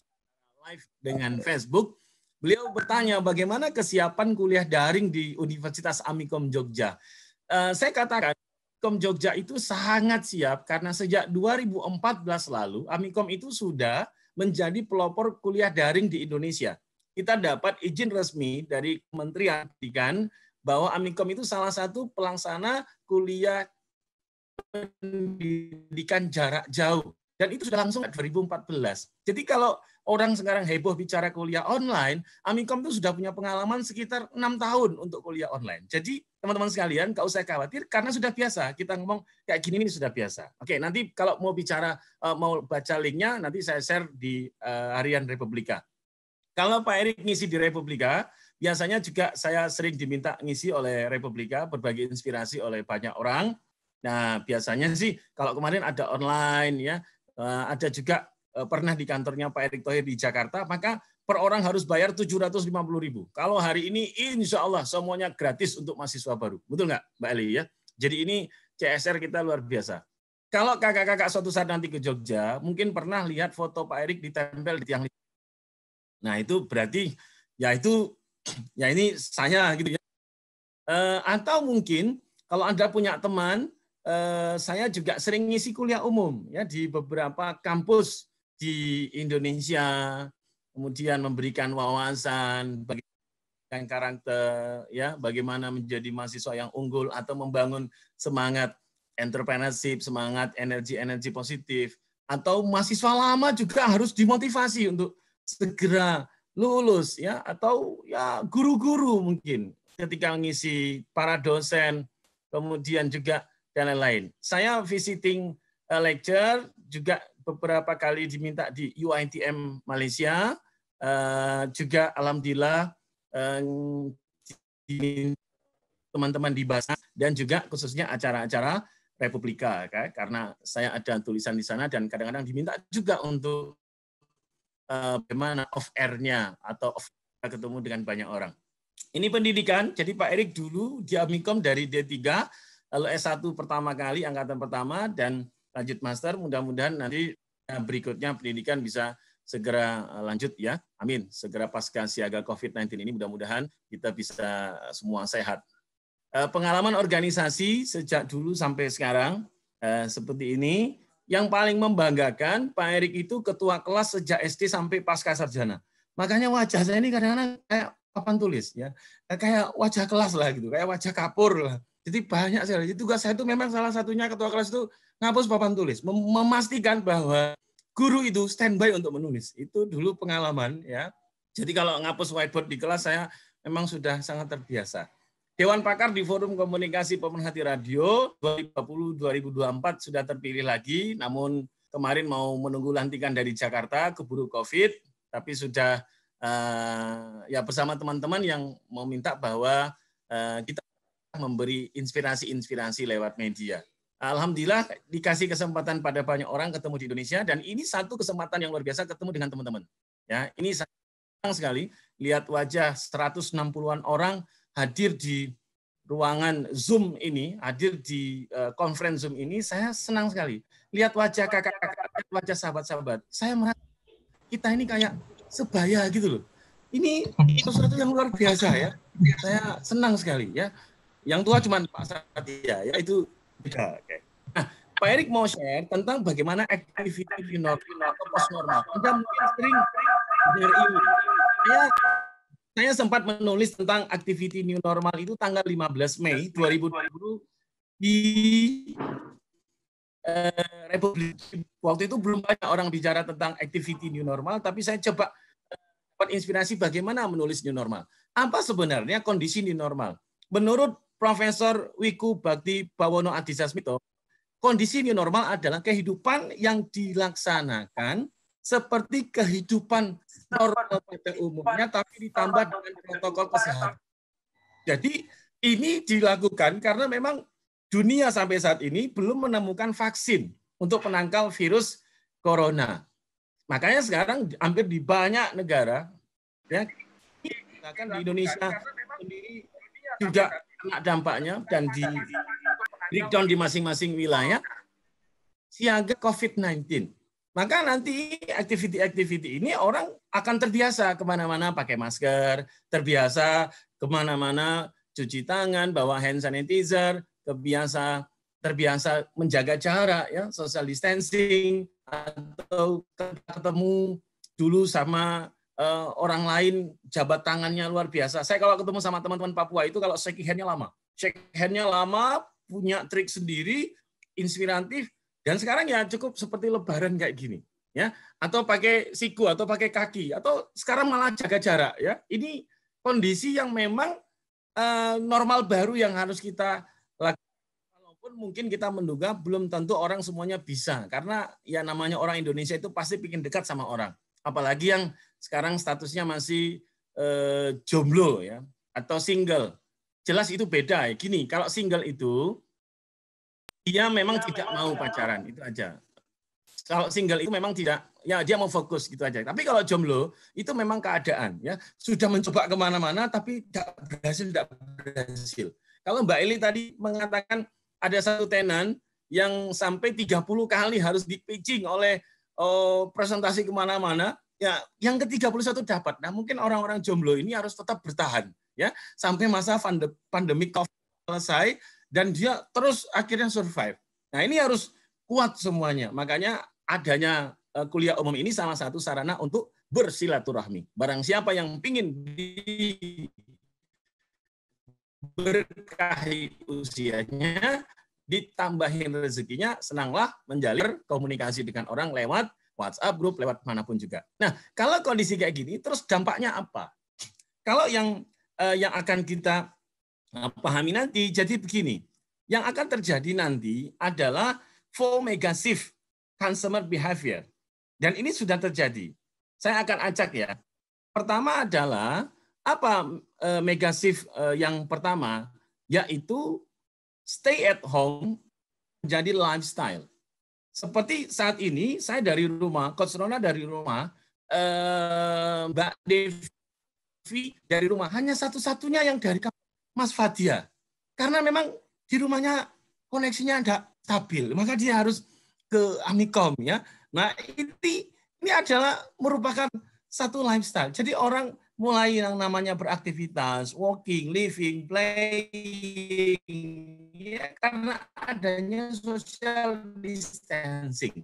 live dengan Facebook. Beliau bertanya bagaimana kesiapan kuliah daring di Universitas Amikom Jogja. Eh, saya katakan Amikom Jogja itu sangat siap karena sejak 2014 lalu Amikom itu sudah menjadi pelopor kuliah daring di Indonesia. Kita dapat izin resmi dari Kementerian Pendidikan bahwa Amikom itu salah satu pelaksana kuliah pendidikan jarak jauh dan itu sudah langsung 2014. Jadi kalau orang sekarang heboh bicara kuliah online, Amikom itu sudah punya pengalaman sekitar enam tahun untuk kuliah online. Jadi teman-teman sekalian, nggak usah khawatir karena sudah biasa. Kita ngomong kayak gini ini sudah biasa. Oke, nanti kalau mau bicara eh, mau baca linknya nanti saya share di eh, harian Republika. Kalau Pak Erik ngisi di Republika, biasanya juga saya sering diminta ngisi oleh Republika, berbagi inspirasi oleh banyak orang. Nah, biasanya sih kalau kemarin ada online ya, eh, ada juga Eh, pernah di kantornya Pak Erick Thohir di Jakarta, maka per orang harus bayar 750 ribu. Kalau hari ini insya Allah semuanya gratis untuk mahasiswa baru. Betul nggak Mbak Eli ya? Jadi ini CSR kita luar biasa. Kalau kakak-kakak suatu saat nanti ke Jogja, mungkin pernah lihat foto Pak Erick ditempel di tiang Nah itu berarti ya itu ya ini saya gitu ya. E, atau mungkin kalau anda punya teman, e, saya juga sering ngisi kuliah umum ya di beberapa kampus di Indonesia, kemudian memberikan wawasan dan karakter, ya, bagaimana menjadi mahasiswa yang unggul atau membangun semangat entrepreneurship, semangat energi-energi positif, atau mahasiswa lama juga harus dimotivasi untuk segera lulus ya atau ya guru-guru mungkin ketika mengisi para dosen kemudian juga dan lain-lain. Saya visiting eh, lecture juga beberapa kali diminta di UITM Malaysia, uh, juga alhamdulillah eh, teman teman-teman di bahasa dan juga khususnya acara-acara Republika, kan? karena saya ada tulisan di sana dan kadang-kadang diminta juga untuk uh, bagaimana off airnya atau off ketemu dengan banyak orang. Ini pendidikan, jadi Pak Erik dulu di Amikom dari D3, lalu S1 pertama kali, angkatan pertama, dan lanjut master. Mudah-mudahan nanti eh, berikutnya pendidikan bisa segera eh, lanjut ya. Amin. Segera pasca siaga COVID-19 ini mudah-mudahan kita bisa eh, semua sehat. Pengalaman organisasi sejak dulu sampai sekarang seperti ini. Yang paling membanggakan Pak Erik itu ketua kelas sejak SD sampai pasca sarjana. Makanya wajah saya ini kadang-kadang kayak papan tulis ya. Kayak wajah kelas lah gitu, kayak wajah kapur lah. Jadi banyak sekali. Jadi tugas saya itu memang salah satunya ketua kelas itu ngapus papan tulis, mem memastikan bahwa guru itu standby untuk menulis. Itu dulu pengalaman ya. Jadi kalau ngapus whiteboard di kelas saya memang sudah sangat terbiasa. Dewan Pakar di Forum Komunikasi Pemerhati Radio 2020-2024 sudah terpilih lagi, namun kemarin mau menunggu lantikan dari Jakarta keburu COVID, tapi sudah uh, ya bersama teman-teman yang meminta bahwa uh, kita memberi inspirasi-inspirasi lewat media. Alhamdulillah dikasih kesempatan pada banyak orang ketemu di Indonesia dan ini satu kesempatan yang luar biasa ketemu dengan teman-teman. Ya, ini senang sekali lihat wajah 160-an orang hadir di ruangan Zoom ini, hadir di eh, conference Zoom ini, saya senang sekali. Lihat wajah kakak-kakak, wajah sahabat-sahabat. Saya merasa kita ini kayak sebaya gitu loh. Ini sesuatu yang luar biasa ya. Saya senang sekali ya. Yang tua cuma Pak Satya ya, itu Beda, Okay. Nah, Pak Erik mau share tentang bagaimana activity normal atau post normal. Anda mungkin sering dengar ini. Saya saya sempat menulis tentang activity new normal itu tanggal 15 Mei 2020 di uh, Republik waktu itu belum banyak orang bicara tentang activity new normal tapi saya coba eh, dapat inspirasi bagaimana menulis new normal. Apa sebenarnya kondisi new normal? Menurut Profesor Wiku Bakti Bawono Adisasmito, kondisi new normal adalah kehidupan yang dilaksanakan seperti kehidupan normal pada umumnya, tapi ditambah dengan protokol kesehatan. Jadi ini dilakukan karena memang dunia sampai saat ini belum menemukan vaksin untuk penangkal virus corona. Makanya sekarang hampir di banyak negara, ya, bahkan di Indonesia sendiri juga kena dampaknya dan di breakdown di masing-masing wilayah siaga COVID-19. Maka nanti aktiviti-aktiviti ini orang akan terbiasa kemana-mana pakai masker, terbiasa kemana-mana cuci tangan, bawa hand sanitizer, kebiasa terbiasa menjaga jarak ya, social distancing atau ketemu dulu sama uh, orang lain jabat tangannya luar biasa. Saya kalau ketemu sama teman-teman Papua itu kalau shake hand-nya lama. Shake hand-nya lama, punya trik sendiri, inspiratif, dan sekarang ya cukup seperti lebaran kayak gini. ya Atau pakai siku, atau pakai kaki, atau sekarang malah jaga jarak. ya Ini kondisi yang memang uh, normal baru yang harus kita lakukan mungkin kita menduga belum tentu orang semuanya bisa karena ya namanya orang Indonesia itu pasti bikin dekat sama orang apalagi yang sekarang statusnya masih eh, jomblo ya atau single. Jelas itu beda ya. Gini, kalau single itu dia memang ya, tidak memang mau pacaran, itu aja. Kalau single itu memang tidak, ya dia mau fokus gitu aja. Tapi kalau jomblo itu memang keadaan ya. Sudah mencoba kemana-mana tapi tidak berhasil, tidak berhasil. Kalau Mbak Eli tadi mengatakan ada satu tenan yang sampai 30 kali harus di oleh oh, presentasi kemana-mana, Ya, yang ke-31 dapat. Nah, mungkin orang-orang jomblo ini harus tetap bertahan ya sampai masa pandemi Covid selesai dan dia terus akhirnya survive. Nah, ini harus kuat semuanya. Makanya adanya e, kuliah umum ini salah satu sarana untuk bersilaturahmi. Barang siapa yang ingin berkahi usianya, ditambahin rezekinya, senanglah menjalin komunikasi dengan orang lewat WhatsApp grup, lewat manapun juga. Nah, kalau kondisi kayak gini, terus dampaknya apa? Kalau yang eh, yang akan kita eh, pahami nanti, jadi begini, yang akan terjadi nanti adalah full mega shift consumer behavior. Dan ini sudah terjadi. Saya akan ajak ya. Pertama adalah apa eh, mega shift eh, yang pertama yaitu stay at home menjadi lifestyle. Seperti saat ini saya dari rumah, Coach dari rumah, eh, Mbak Devi dari rumah, hanya satu-satunya yang dari Mas Fadia. Karena memang di rumahnya koneksinya tidak stabil, maka dia harus ke Amikom ya. Nah, ini ini adalah merupakan satu lifestyle. Jadi orang mulai yang namanya beraktivitas, walking, living, playing, ya karena adanya social distancing.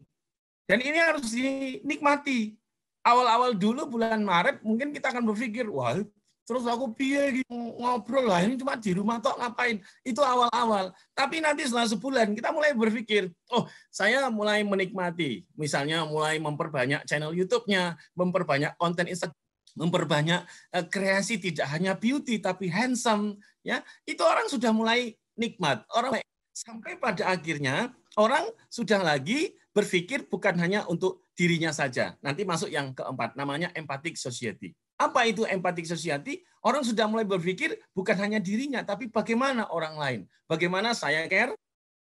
Dan ini harus dinikmati. Awal-awal dulu bulan Maret mungkin kita akan berpikir, wah terus aku biar ngobrol lah ini cuma di rumah toh ngapain. Itu awal-awal. Tapi nanti setelah sebulan kita mulai berpikir, oh saya mulai menikmati. Misalnya mulai memperbanyak channel YouTube-nya, memperbanyak konten Instagram memperbanyak eh, kreasi tidak hanya beauty tapi handsome ya itu orang sudah mulai nikmat orang sampai pada akhirnya orang sudah lagi berpikir bukan hanya untuk dirinya saja nanti masuk yang keempat namanya empathic society apa itu empathic society orang sudah mulai berpikir bukan hanya dirinya tapi bagaimana orang lain bagaimana saya care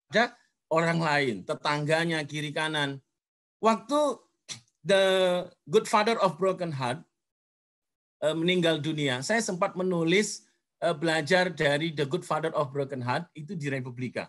pada orang lain tetangganya kiri kanan waktu the good father of broken heart Eh, meninggal dunia, saya sempat menulis eh, belajar dari The Good Father of Broken Heart itu di Republika.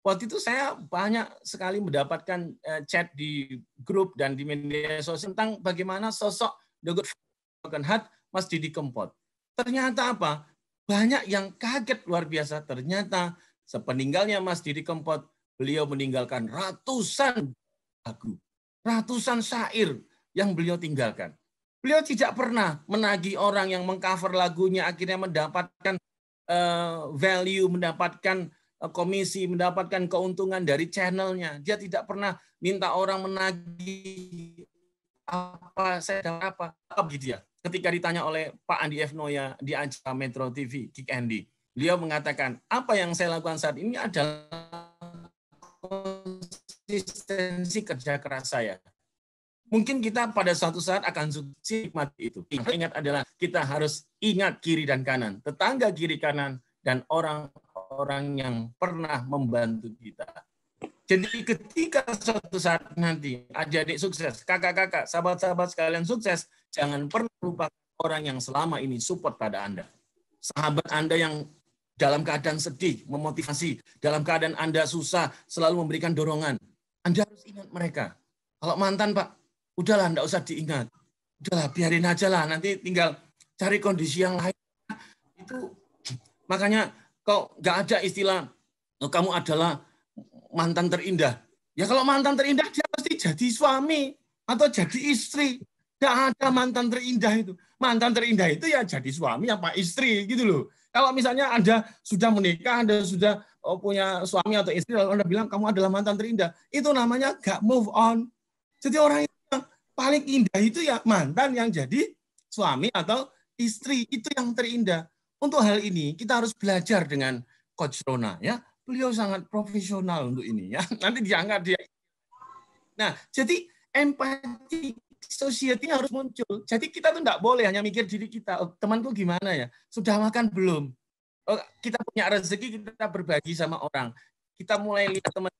Waktu itu saya banyak sekali mendapatkan eh, chat di grup dan di media sosial tentang bagaimana sosok The Good Father of Broken Heart Mas Didi Kempot. Ternyata apa? Banyak yang kaget luar biasa. Ternyata sepeninggalnya Mas Didi Kempot, beliau meninggalkan ratusan lagu, ratusan syair yang beliau tinggalkan. Beliau tidak pernah menagih orang yang mengcover lagunya akhirnya mendapatkan uh, value, mendapatkan uh, komisi, mendapatkan keuntungan dari channelnya. Dia tidak pernah minta orang menagih apa saya dapat apa apa dia. Ketika ditanya oleh Pak Andi F Noya di acara Metro TV Kick Andy, beliau mengatakan apa yang saya lakukan saat ini adalah konsistensi kerja keras saya mungkin kita pada suatu saat akan nikmati itu. Yang ingat adalah kita harus ingat kiri dan kanan, tetangga kiri kanan dan orang-orang yang pernah membantu kita. Jadi ketika suatu saat nanti adik sukses, kakak-kakak, sahabat-sahabat sekalian sukses, jangan pernah lupa orang yang selama ini support pada Anda. Sahabat Anda yang dalam keadaan sedih, memotivasi, dalam keadaan Anda susah, selalu memberikan dorongan. Anda harus ingat mereka. Kalau mantan, Pak, udahlah enggak usah diingat. Udahlah biarin aja lah nanti tinggal cari kondisi yang lain. Itu makanya kok nggak ada istilah oh, kamu adalah mantan terindah. Ya kalau mantan terindah dia pasti jadi suami atau jadi istri. nggak ada mantan terindah itu. Mantan terindah itu ya jadi suami apa istri gitu loh. Kalau misalnya Anda sudah menikah, Anda sudah oh, punya suami atau istri, lalu Anda bilang kamu adalah mantan terindah. Itu namanya gak move on. Jadi orang itu paling indah itu ya mantan yang jadi suami atau istri itu yang terindah. Untuk hal ini kita harus belajar dengan Coach Rona ya. Beliau sangat profesional untuk ini ya. Nanti diangkat dia. Nah, jadi empati society harus muncul. Jadi kita tuh nggak boleh hanya mikir diri kita. Oh, temanku gimana ya? Sudah makan belum? Oh, kita punya rezeki kita berbagi sama orang. Kita mulai lihat teman.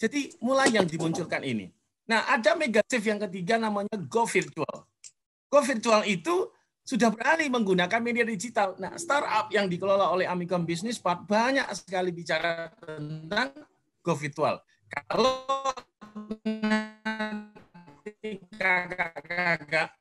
Jadi mulai yang dimunculkan ini. Nah, ada megasave yang ketiga namanya Go Virtual. Go Virtual itu sudah beralih menggunakan media digital. Nah, startup yang dikelola oleh Amicom Business Park banyak sekali bicara tentang Go Virtual. Kalau kakak-kakak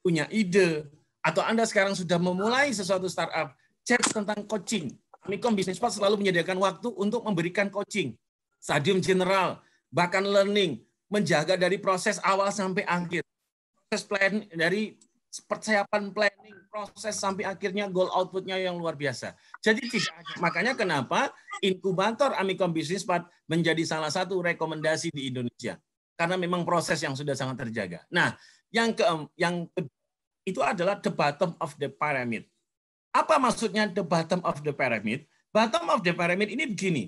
punya ide atau Anda sekarang sudah memulai sesuatu startup, chat tentang coaching. Amicom Business Park selalu menyediakan waktu untuk memberikan coaching, stadium general, bahkan learning, menjaga dari proses awal sampai akhir. Proses plan dari persiapan planning, proses sampai akhirnya goal outputnya yang luar biasa. Jadi tidak ada. Makanya kenapa inkubator Amikom Business Park menjadi salah satu rekomendasi di Indonesia. Karena memang proses yang sudah sangat terjaga. Nah, yang ke yang ke, itu adalah the bottom of the pyramid. Apa maksudnya the bottom of the pyramid? Bottom of the pyramid ini begini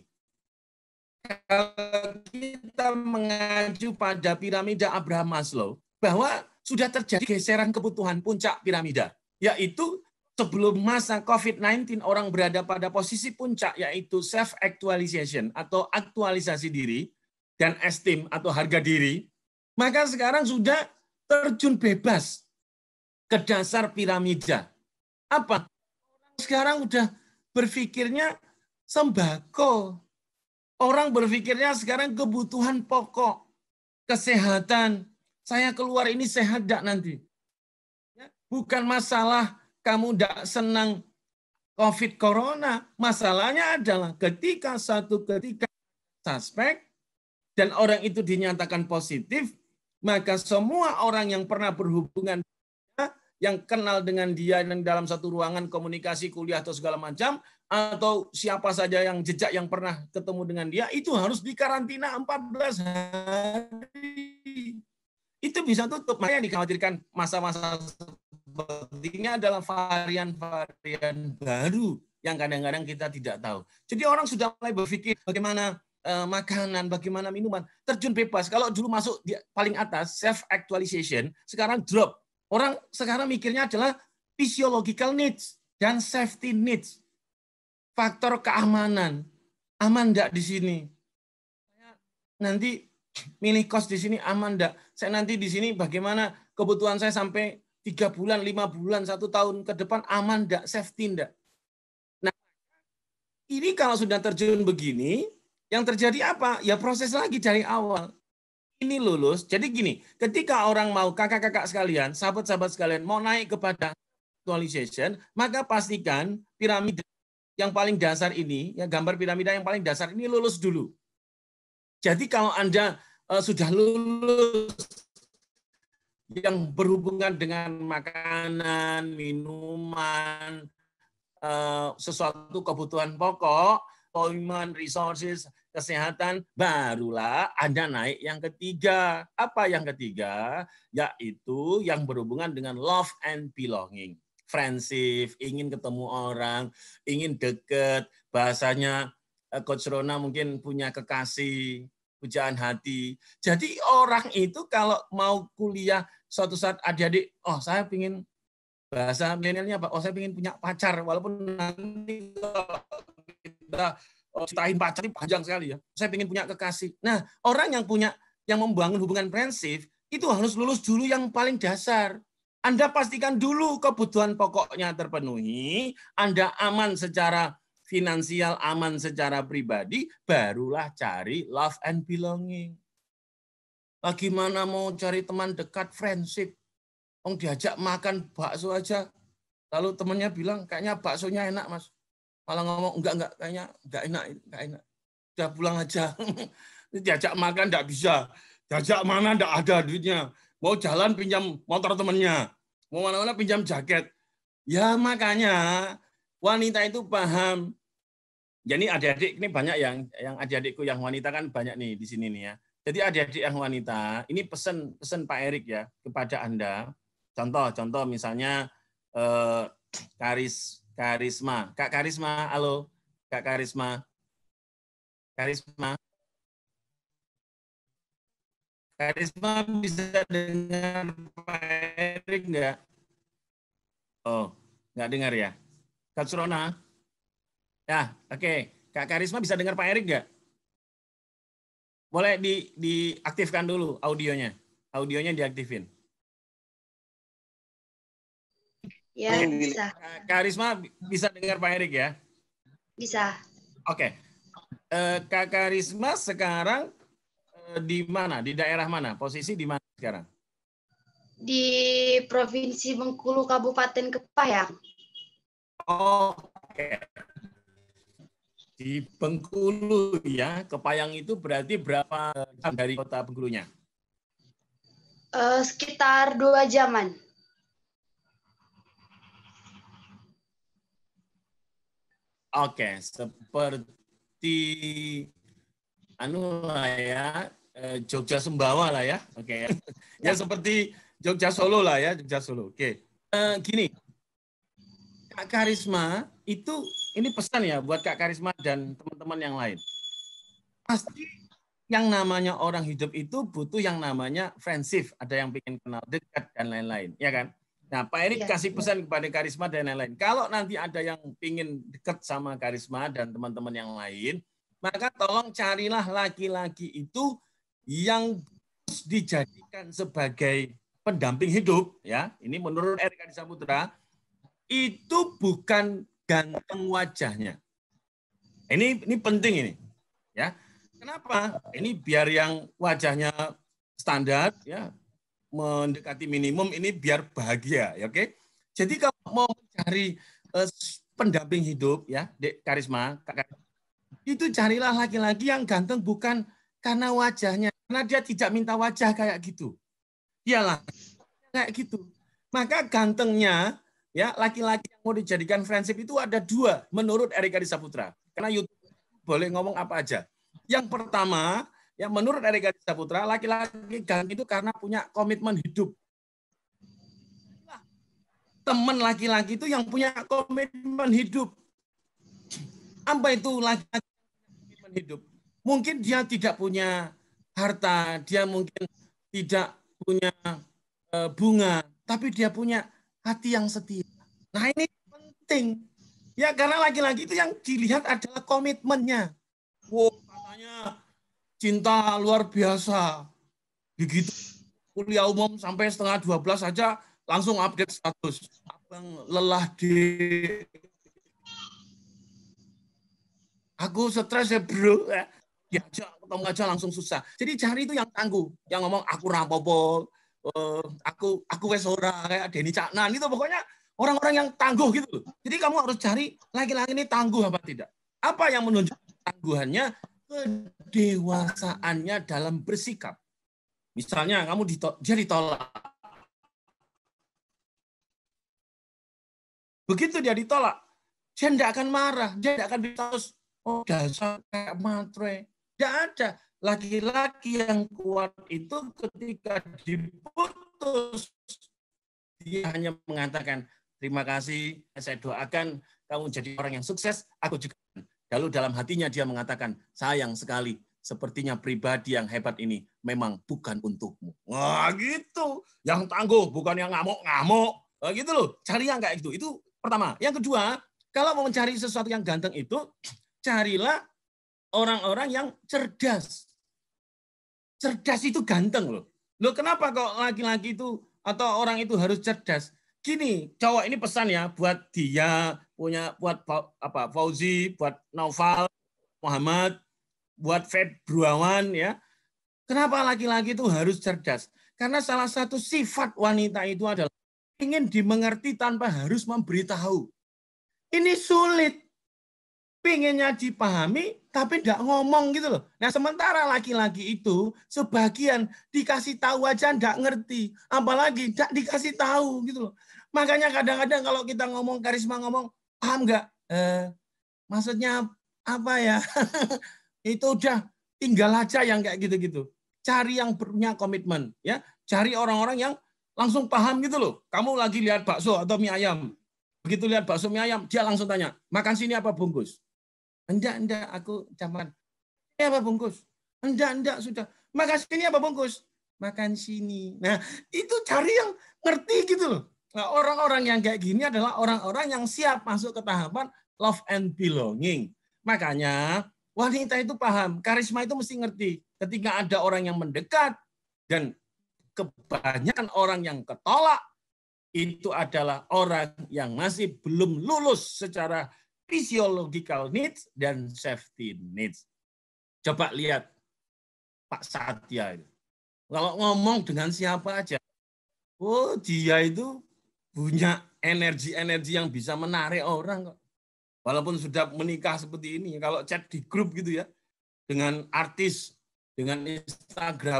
kalau kita mengacu pada piramida Abraham Maslow bahwa sudah terjadi geseran kebutuhan puncak piramida, yaitu sebelum masa COVID-19 orang berada pada posisi puncak yaitu self actualization atau aktualisasi diri dan esteem atau harga diri, maka sekarang sudah terjun bebas ke dasar piramida. Apa? Sekarang udah berpikirnya sembako, Orang berpikirnya sekarang kebutuhan pokok, kesehatan. Saya keluar ini sehat tidak nanti. Ya, bukan masalah kamu tidak senang COVID Corona. Masalahnya adalah ketika satu ketika suspek dan orang itu dinyatakan positif, maka semua orang yang pernah berhubungan yang kenal dengan dia dan dalam satu ruangan komunikasi kuliah atau segala macam atau siapa saja yang jejak yang pernah ketemu dengan dia itu harus dikarantina 14 hari. Itu bisa tutup. Makanya dikhawatirkan masa-masa sepertinya adalah varian-varian baru yang kadang-kadang kita tidak tahu. Jadi orang sudah mulai berpikir bagaimana eh, makanan, bagaimana minuman, terjun bebas. Kalau dulu masuk di paling atas self actualization, sekarang drop. Orang sekarang mikirnya adalah physiological needs dan safety needs faktor keamanan. Aman enggak di sini? Saya nanti milih kos di sini aman enggak? Saya nanti di sini bagaimana kebutuhan saya sampai tiga bulan, lima bulan, satu tahun ke depan aman enggak? Safety enggak? Nah, ini kalau sudah terjun begini, yang terjadi apa? Ya proses lagi dari awal. Ini lulus, jadi gini, ketika orang mau kakak-kakak sekalian, sahabat-sahabat sekalian mau naik kepada actualization, maka pastikan piramida yang paling dasar ini, ya gambar piramida yang paling dasar ini lulus dulu. Jadi kalau Anda eh, sudah lulus yang berhubungan dengan makanan, minuman, eh, sesuatu kebutuhan pokok, employment, resources, kesehatan, barulah Anda naik yang ketiga. Apa yang ketiga? Yaitu yang berhubungan dengan love and belonging friendship, ingin ketemu orang, ingin deket, bahasanya eh, Coach Rona mungkin punya kekasih, pujaan hati. Jadi orang itu kalau mau kuliah suatu saat adik-adik, oh saya ingin bahasa milenialnya apa? Oh saya ingin punya pacar, walaupun nanti kita oh, ceritain pacar ini panjang sekali ya. Saya ingin punya kekasih. Nah orang yang punya yang membangun hubungan prinsip itu harus lulus dulu yang paling dasar. Anda pastikan dulu kebutuhan pokoknya terpenuhi, Anda aman secara finansial, aman secara pribadi, barulah cari love and belonging. Bagaimana mau cari teman dekat, friendship. Om diajak makan bakso aja. Lalu temannya bilang, kayaknya baksonya enak mas. Malah ngomong, enggak, enggak, kayaknya enggak enak, enggak enak. Udah pulang aja. diajak makan enggak bisa. Diajak mana enggak ada duitnya mau jalan pinjam motor temennya, mau mana-mana pinjam jaket. Ya makanya wanita itu paham. Jadi ya, adik-adik ini banyak yang yang adik-adikku yang wanita kan banyak nih di sini nih ya. Jadi adik-adik yang wanita, ini pesan pesan Pak Erik ya kepada Anda. Contoh-contoh misalnya eh, Karis Karisma. Kak Karisma, halo. Kak Karisma. Karisma. Karisma bisa dengar Pak Erik nggak? Oh, nggak dengar ya. Kak Surona? Ya, oke. Okay. Kak Karisma bisa dengar Pak Erik nggak? Boleh di, diaktifkan dulu audionya. Audionya diaktifin. Ya, bisa. Kak Karisma bisa dengar Pak Erik ya? Bisa. Oke. Okay. Eh, Kak Karisma sekarang di mana? Di daerah mana? Posisi di mana sekarang? Di Provinsi Bengkulu, Kabupaten Kepayang. Oke. Di Bengkulu ya, Kepayang itu berarti berapa jam dari kota Bengkulunya? Uh, sekitar dua jaman. Oke, seperti anu ya Eh, Jogja Sembawa lah ya. Oke okay, ya. seperti Jogja Solo lah ya, Jogja Solo. Oke. Okay. Uh, eh, gini. Kak Karisma itu ini pesan ya buat Kak Karisma dan teman-teman yang lain. Pasti yang namanya orang hidup itu butuh yang namanya friendship, ada yang ingin kenal dekat dan lain-lain, ya kan? Nah, Pak Erik ya, kasih iya. pesan ya. kepada Karisma dan lain-lain. Kalau nanti ada yang ingin dekat sama Karisma dan teman-teman yang lain, maka tolong carilah laki-laki itu yang dijadikan sebagai pendamping hidup ya ini menurut Erika Saputra itu bukan ganteng wajahnya ini ini penting ini ya kenapa ini biar yang wajahnya standar ya mendekati minimum ini biar bahagia ya oke jadi kalau mau mencari eh, pendamping hidup ya dek karisma itu carilah laki-laki yang ganteng bukan karena wajahnya, karena dia tidak minta wajah kayak gitu. Iyalah, kayak gitu. Maka gantengnya ya laki-laki yang mau dijadikan friendship itu ada dua menurut Erika Disaputra, Karena YouTube boleh ngomong apa aja. Yang pertama, yang menurut Erika Disaputra, laki-laki ganteng itu karena punya komitmen hidup teman laki-laki itu yang punya komitmen hidup. Apa itu laki-laki komitmen hidup? Mungkin dia tidak punya harta, dia mungkin tidak punya e, bunga, tapi dia punya hati yang setia. Nah ini penting. Ya karena lagi-lagi itu yang dilihat adalah komitmennya. Wow, katanya cinta luar biasa. Begitu kuliah umum sampai setengah 12 saja langsung update status. Abang lelah di Aku stres ya bro diajak ketemu aja langsung susah. Jadi cari itu yang tangguh, yang ngomong aku rapopo, eh, aku aku wes ora kayak Deni Caknan itu pokoknya orang-orang yang tangguh gitu Jadi kamu harus cari laki-laki ini tangguh apa tidak. Apa yang menunjuk tangguhannya? Kedewasaannya dalam bersikap. Misalnya kamu ditol dia ditolak. Begitu dia ditolak, dia tidak akan marah, dia tidak akan terus oh dasar kayak matre, tidak ada. Laki-laki yang kuat itu ketika diputus, dia hanya mengatakan, terima kasih, saya doakan kamu jadi orang yang sukses, aku juga. Lalu dalam hatinya dia mengatakan, sayang sekali, sepertinya pribadi yang hebat ini memang bukan untukmu. Wah gitu, yang tangguh bukan yang ngamuk-ngamuk. Wah, gitu loh, cari yang kayak gitu. Itu pertama. Yang kedua, kalau mau mencari sesuatu yang ganteng itu, carilah orang-orang yang cerdas. Cerdas itu ganteng loh. Loh kenapa kok laki-laki itu atau orang itu harus cerdas? Gini, cowok ini pesan ya buat dia, punya buat apa Fauzi, buat Naufal, Muhammad, buat Februawan ya. Kenapa laki-laki itu harus cerdas? Karena salah satu sifat wanita itu adalah ingin dimengerti tanpa harus memberitahu. Ini sulit. Pinginnya dipahami tapi tidak ngomong gitu loh. Nah sementara laki-laki itu sebagian dikasih tahu aja tidak ngerti, apalagi tidak dikasih tahu gitu loh. Makanya kadang-kadang kalau kita ngomong karisma ngomong paham nggak? Eh, maksudnya apa ya? itu udah tinggal aja yang kayak gitu-gitu. Cari yang punya komitmen ya, cari orang-orang yang langsung paham gitu loh. Kamu lagi lihat bakso atau mie ayam, begitu lihat bakso mie ayam dia langsung tanya makan sini apa bungkus Enggak, enggak, aku caman. Ini apa bungkus? Enggak, enggak, sudah. Makan sini apa bungkus? Makan sini. Nah, itu cari yang ngerti gitu loh. Nah, orang-orang yang kayak gini adalah orang-orang yang siap masuk ke tahapan love and belonging. Makanya wanita itu paham, karisma itu mesti ngerti. Ketika ada orang yang mendekat dan kebanyakan orang yang ketolak, itu adalah orang yang masih belum lulus secara physiological needs dan safety needs. Coba lihat Pak Satya itu. Kalau ngomong dengan siapa aja, oh dia itu punya energi-energi yang bisa menarik orang kok. Walaupun sudah menikah seperti ini, kalau chat di grup gitu ya, dengan artis, dengan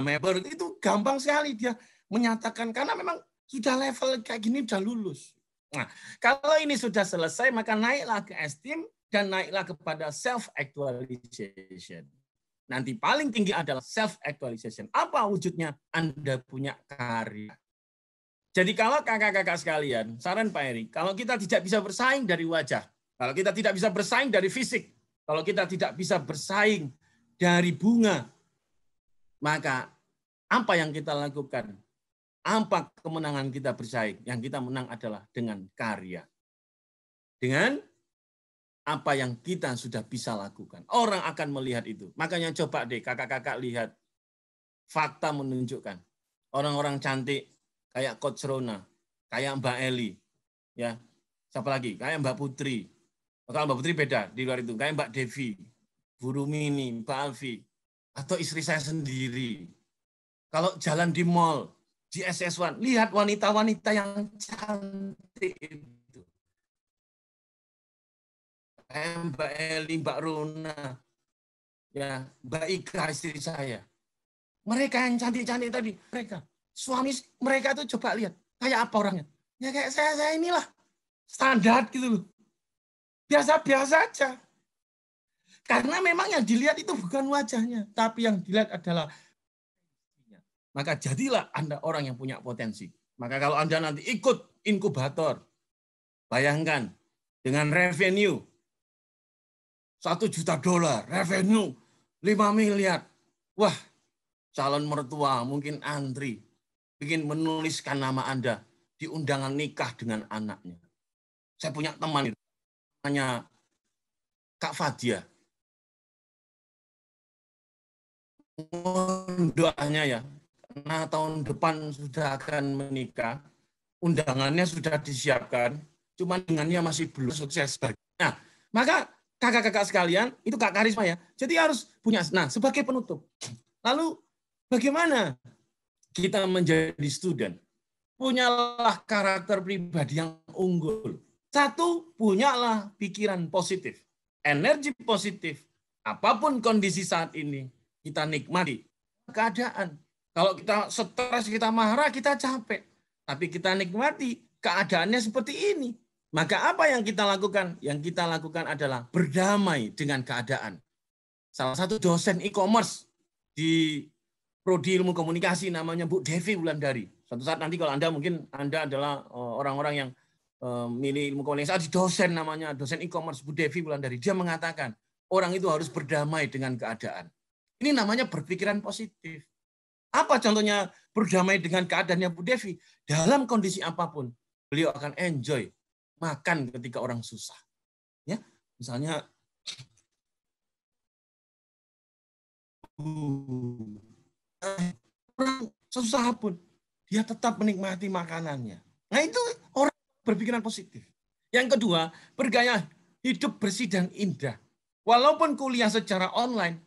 member itu gampang sekali dia menyatakan. Karena memang sudah level kayak gini, sudah lulus. Nah, kalau ini sudah selesai, maka naiklah ke esteem dan naiklah kepada self-actualization. Nanti paling tinggi adalah self-actualization. Apa wujudnya? Anda punya karya. Jadi kalau kakak-kakak sekalian, saran Pak Eri, kalau kita tidak bisa bersaing dari wajah, kalau kita tidak bisa bersaing dari fisik, kalau kita tidak bisa bersaing dari bunga, maka apa yang kita lakukan? Apa kemenangan kita bersaing? Yang kita menang adalah dengan karya. Dengan apa yang kita sudah bisa lakukan. Orang akan melihat itu. Makanya coba deh kakak-kakak lihat. Fakta menunjukkan. Orang-orang cantik kayak Coach Rona, kayak Mbak Eli, ya siapa lagi? Kayak Mbak Putri. Kalau Mbak Putri beda di luar itu. Kayak Mbak Devi, Guru Mini, Mbak Alfi, atau istri saya sendiri. Kalau jalan di mall, di SS1. Lihat wanita-wanita yang cantik itu. Eh, Mbak Eli, Mbak Rona, ya, Mbak Ika istri saya. Mereka yang cantik-cantik tadi, mereka. Suami mereka itu coba lihat, kayak apa orangnya. Ya kayak saya, saya inilah. Standar gitu loh. Biasa-biasa aja. Karena memang yang dilihat itu bukan wajahnya, tapi yang dilihat adalah maka jadilah Anda orang yang punya potensi. Maka kalau Anda nanti ikut inkubator, bayangkan dengan revenue 1 juta dolar, revenue 5 miliar. Wah, calon mertua mungkin antri, ingin menuliskan nama Anda di undangan nikah dengan anaknya. Saya punya teman, namanya Kak Fadia. doanya ya, karena tahun depan sudah akan menikah, undangannya sudah disiapkan, cuman dengannya masih belum sukses. Nah, maka kakak-kakak sekalian, itu kak karisma ya. Jadi harus punya. Nah, sebagai penutup. Lalu bagaimana kita menjadi student? Punyalah karakter pribadi yang unggul. Satu, punyalah pikiran positif. Energi positif. Apapun kondisi saat ini, kita nikmati keadaan. Kalau kita stres, kita marah, kita capek. Tapi kita nikmati keadaannya seperti ini. Maka apa yang kita lakukan? Yang kita lakukan adalah berdamai dengan keadaan. Salah satu dosen e-commerce di Prodi Ilmu Komunikasi namanya Bu Devi Wulandari. Suatu saat nanti kalau Anda mungkin Anda adalah eh, orang-orang yang eh, milih ilmu komunikasi, ada dosen namanya, dosen e-commerce Bu Devi Wulandari. Dia mengatakan, orang itu harus berdamai dengan keadaan. Ini namanya berpikiran positif. Apa contohnya berdamai dengan keadaannya Bu Devi? Dalam kondisi apapun, beliau akan enjoy makan ketika orang susah. Ya, misalnya orang susah pun dia tetap menikmati makanannya. Nah itu orang berpikiran positif. Yang kedua, bergaya hidup bersih dan indah. Walaupun kuliah secara online,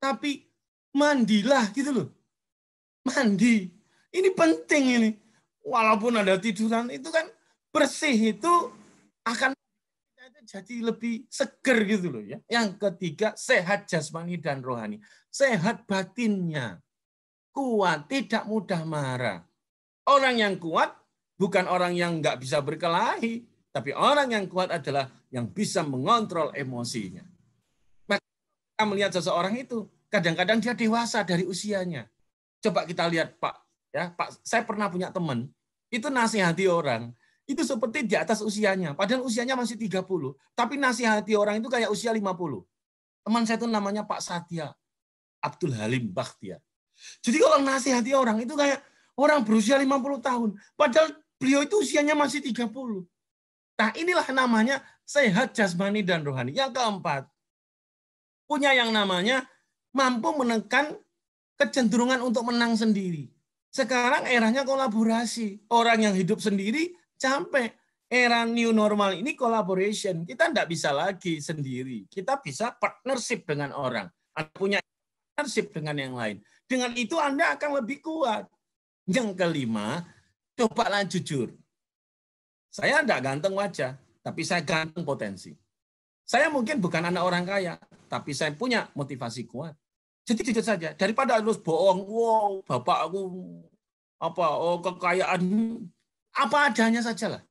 tapi mandilah gitu loh mandi. Ini penting ini. Walaupun ada tiduran itu kan bersih itu akan jadi lebih seger gitu loh ya. Yang ketiga sehat jasmani dan rohani. Sehat batinnya. Kuat, tidak mudah marah. Orang yang kuat bukan orang yang nggak bisa berkelahi, tapi orang yang kuat adalah yang bisa mengontrol emosinya. Maka kita melihat seseorang itu, kadang-kadang dia dewasa dari usianya. Coba kita lihat Pak, ya Pak, saya pernah punya teman itu nasihati orang itu seperti di atas usianya. Padahal usianya masih 30. Tapi nasihati orang itu kayak usia 50. Teman saya itu namanya Pak Satya Abdul Halim Bakhtia. Jadi kalau nasihati orang itu kayak orang berusia 50 tahun. Padahal beliau itu usianya masih 30. Nah inilah namanya sehat jasmani dan rohani. Yang keempat, punya yang namanya mampu menekan kecenderungan untuk menang sendiri. Sekarang eranya kolaborasi. Orang yang hidup sendiri capek. Era new normal ini collaboration. Kita tidak bisa lagi sendiri. Kita bisa partnership dengan orang. Anda punya partnership dengan yang lain. Dengan itu Anda akan lebih kuat. Yang kelima, cobalah jujur. Saya tidak ganteng wajah, tapi saya ganteng potensi. Saya mungkin bukan anak orang kaya, tapi saya punya motivasi kuat. Jadi tidak saja daripada harus bohong wow bapak aku apa oh kekayaan apa adanya saja lah.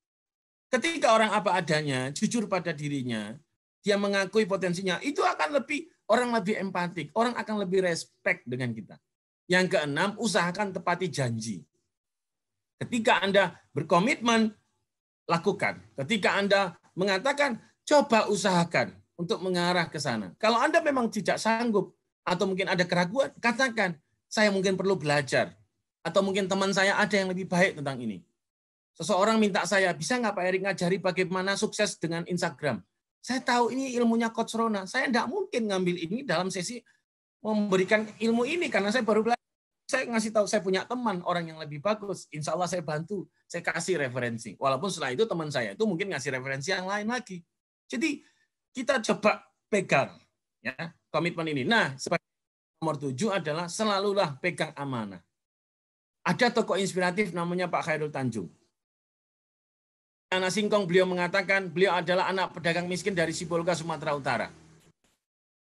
ketika orang apa adanya jujur pada dirinya dia mengakui potensinya itu akan lebih orang lebih empatik orang akan lebih respect dengan kita yang keenam usahakan tepati janji ketika anda berkomitmen lakukan ketika anda mengatakan coba usahakan untuk mengarah ke sana kalau anda memang tidak sanggup atau mungkin ada keraguan, katakan, saya mungkin perlu belajar. Atau mungkin teman saya ada yang lebih baik tentang ini. Seseorang minta saya, bisa nggak Pak Erik ngajari bagaimana sukses dengan Instagram? Saya tahu ini ilmunya Coach Rona. Saya nggak mungkin ngambil ini dalam sesi memberikan ilmu ini karena saya baru belajar. Saya ngasih tahu saya punya teman orang yang lebih bagus. Insya Allah saya bantu. Saya kasih referensi. Walaupun setelah itu teman saya itu mungkin ngasih referensi yang lain lagi. Jadi kita coba pegang. ya komitmen ini. Nah, nomor tujuh adalah selalulah pegang amanah. Ada tokoh inspiratif namanya Pak Khairul Tanjung. Anak Singkong beliau mengatakan beliau adalah anak pedagang miskin dari Sibolga, Sumatera Utara.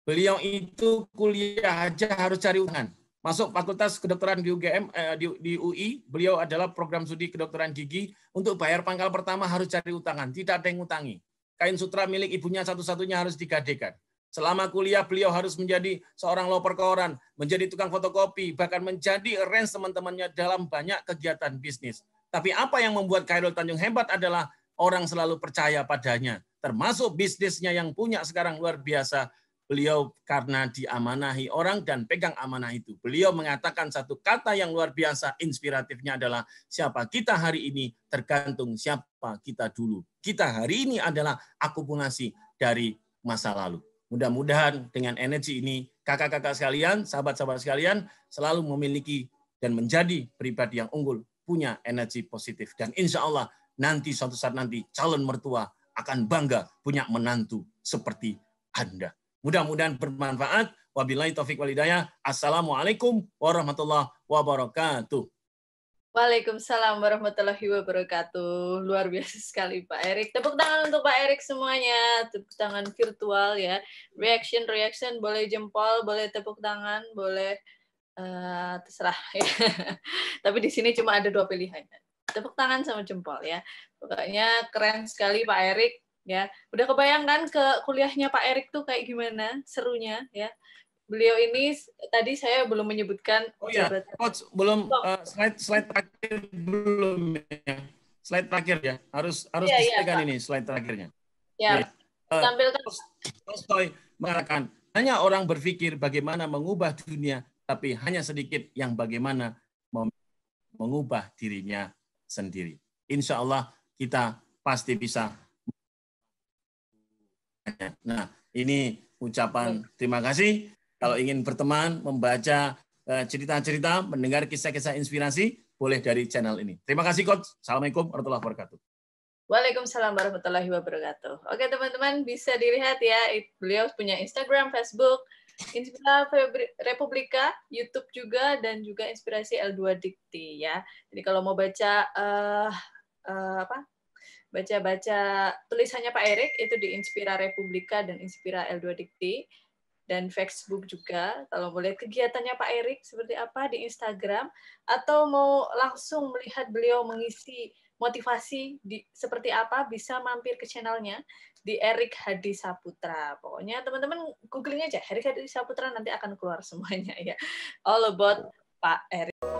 Beliau itu kuliah aja harus cari utangan. Masuk fakultas kedokteran di UGM eh, di, di UI, beliau adalah program studi kedokteran gigi. Untuk bayar pangkal pertama harus cari utangan, tidak ada yang utangi. Kain sutra milik ibunya satu-satunya harus digadekan. Selama kuliah beliau harus menjadi seorang loper koran, menjadi tukang fotokopi, bahkan menjadi range teman-temannya dalam banyak kegiatan bisnis. Tapi apa yang membuat Khairul Tanjung hebat adalah orang selalu percaya padanya. Termasuk bisnisnya yang punya sekarang luar biasa. Beliau karena diamanahi orang dan pegang amanah itu. Beliau mengatakan satu kata yang luar biasa inspiratifnya adalah siapa kita hari ini tergantung siapa kita dulu. Kita hari ini adalah akumulasi dari masa lalu. Mudah-mudahan dengan energi ini kakak-kakak sekalian, sahabat-sahabat sekalian selalu memiliki dan menjadi pribadi yang unggul, punya energi positif. Dan insya Allah nanti suatu saat nanti calon mertua akan bangga punya menantu seperti Anda. Mudah-mudahan bermanfaat. Wabillahi taufik walidayah. Assalamualaikum warahmatullahi wabarakatuh. Waalaikumsalam warahmatullahi wabarakatuh. Luar biasa sekali Pak Erik. Tepuk tangan untuk Pak Erik semuanya. Tepuk tangan virtual ya. Reaction, reaction. Boleh jempol, boleh tepuk tangan, boleh uh, terserah. Ya. Tapi di sini cuma ada dua pilihan. Tepuk tangan sama jempol ya. Pokoknya keren sekali Pak Erik ya. Udah kebayangkan ke kuliahnya Pak Erik tuh kayak gimana serunya ya beliau ini tadi saya belum menyebutkan oh iya coach belum uh, slide slide terakhir belum ya slide terakhir ya harus harus yeah, iya, disampaikan yeah, ini slide terakhirnya ya, yeah. Iya. Uh, tampilkan Tolstoy mengatakan hanya orang berpikir bagaimana mengubah dunia tapi hanya sedikit yang bagaimana mengubah dirinya sendiri insya Allah kita pasti bisa nah ini ucapan terima kasih kalau ingin berteman, membaca eh, cerita-cerita, mendengar kisah-kisah inspirasi, boleh dari channel ini. Terima kasih Coach. Assalamualaikum warahmatullahi wabarakatuh. Waalaikumsalam warahmatullahi wabarakatuh. Oke teman-teman bisa dilihat ya beliau punya Instagram, Facebook, Inspira Republika, YouTube juga dan juga Inspirasi L2 Dikti ya. Jadi kalau mau baca uh, uh, apa? Baca-baca tulisannya Pak Erik itu di Inspira Republika dan Inspira L2 Dikti dan Facebook juga. Kalau boleh kegiatannya Pak Erik seperti apa di Instagram atau mau langsung melihat beliau mengisi motivasi di, seperti apa bisa mampir ke channelnya di Erik Hadi Saputra. Pokoknya teman-teman googling aja Erik Hadi Saputra nanti akan keluar semuanya ya. All about Pak Erik.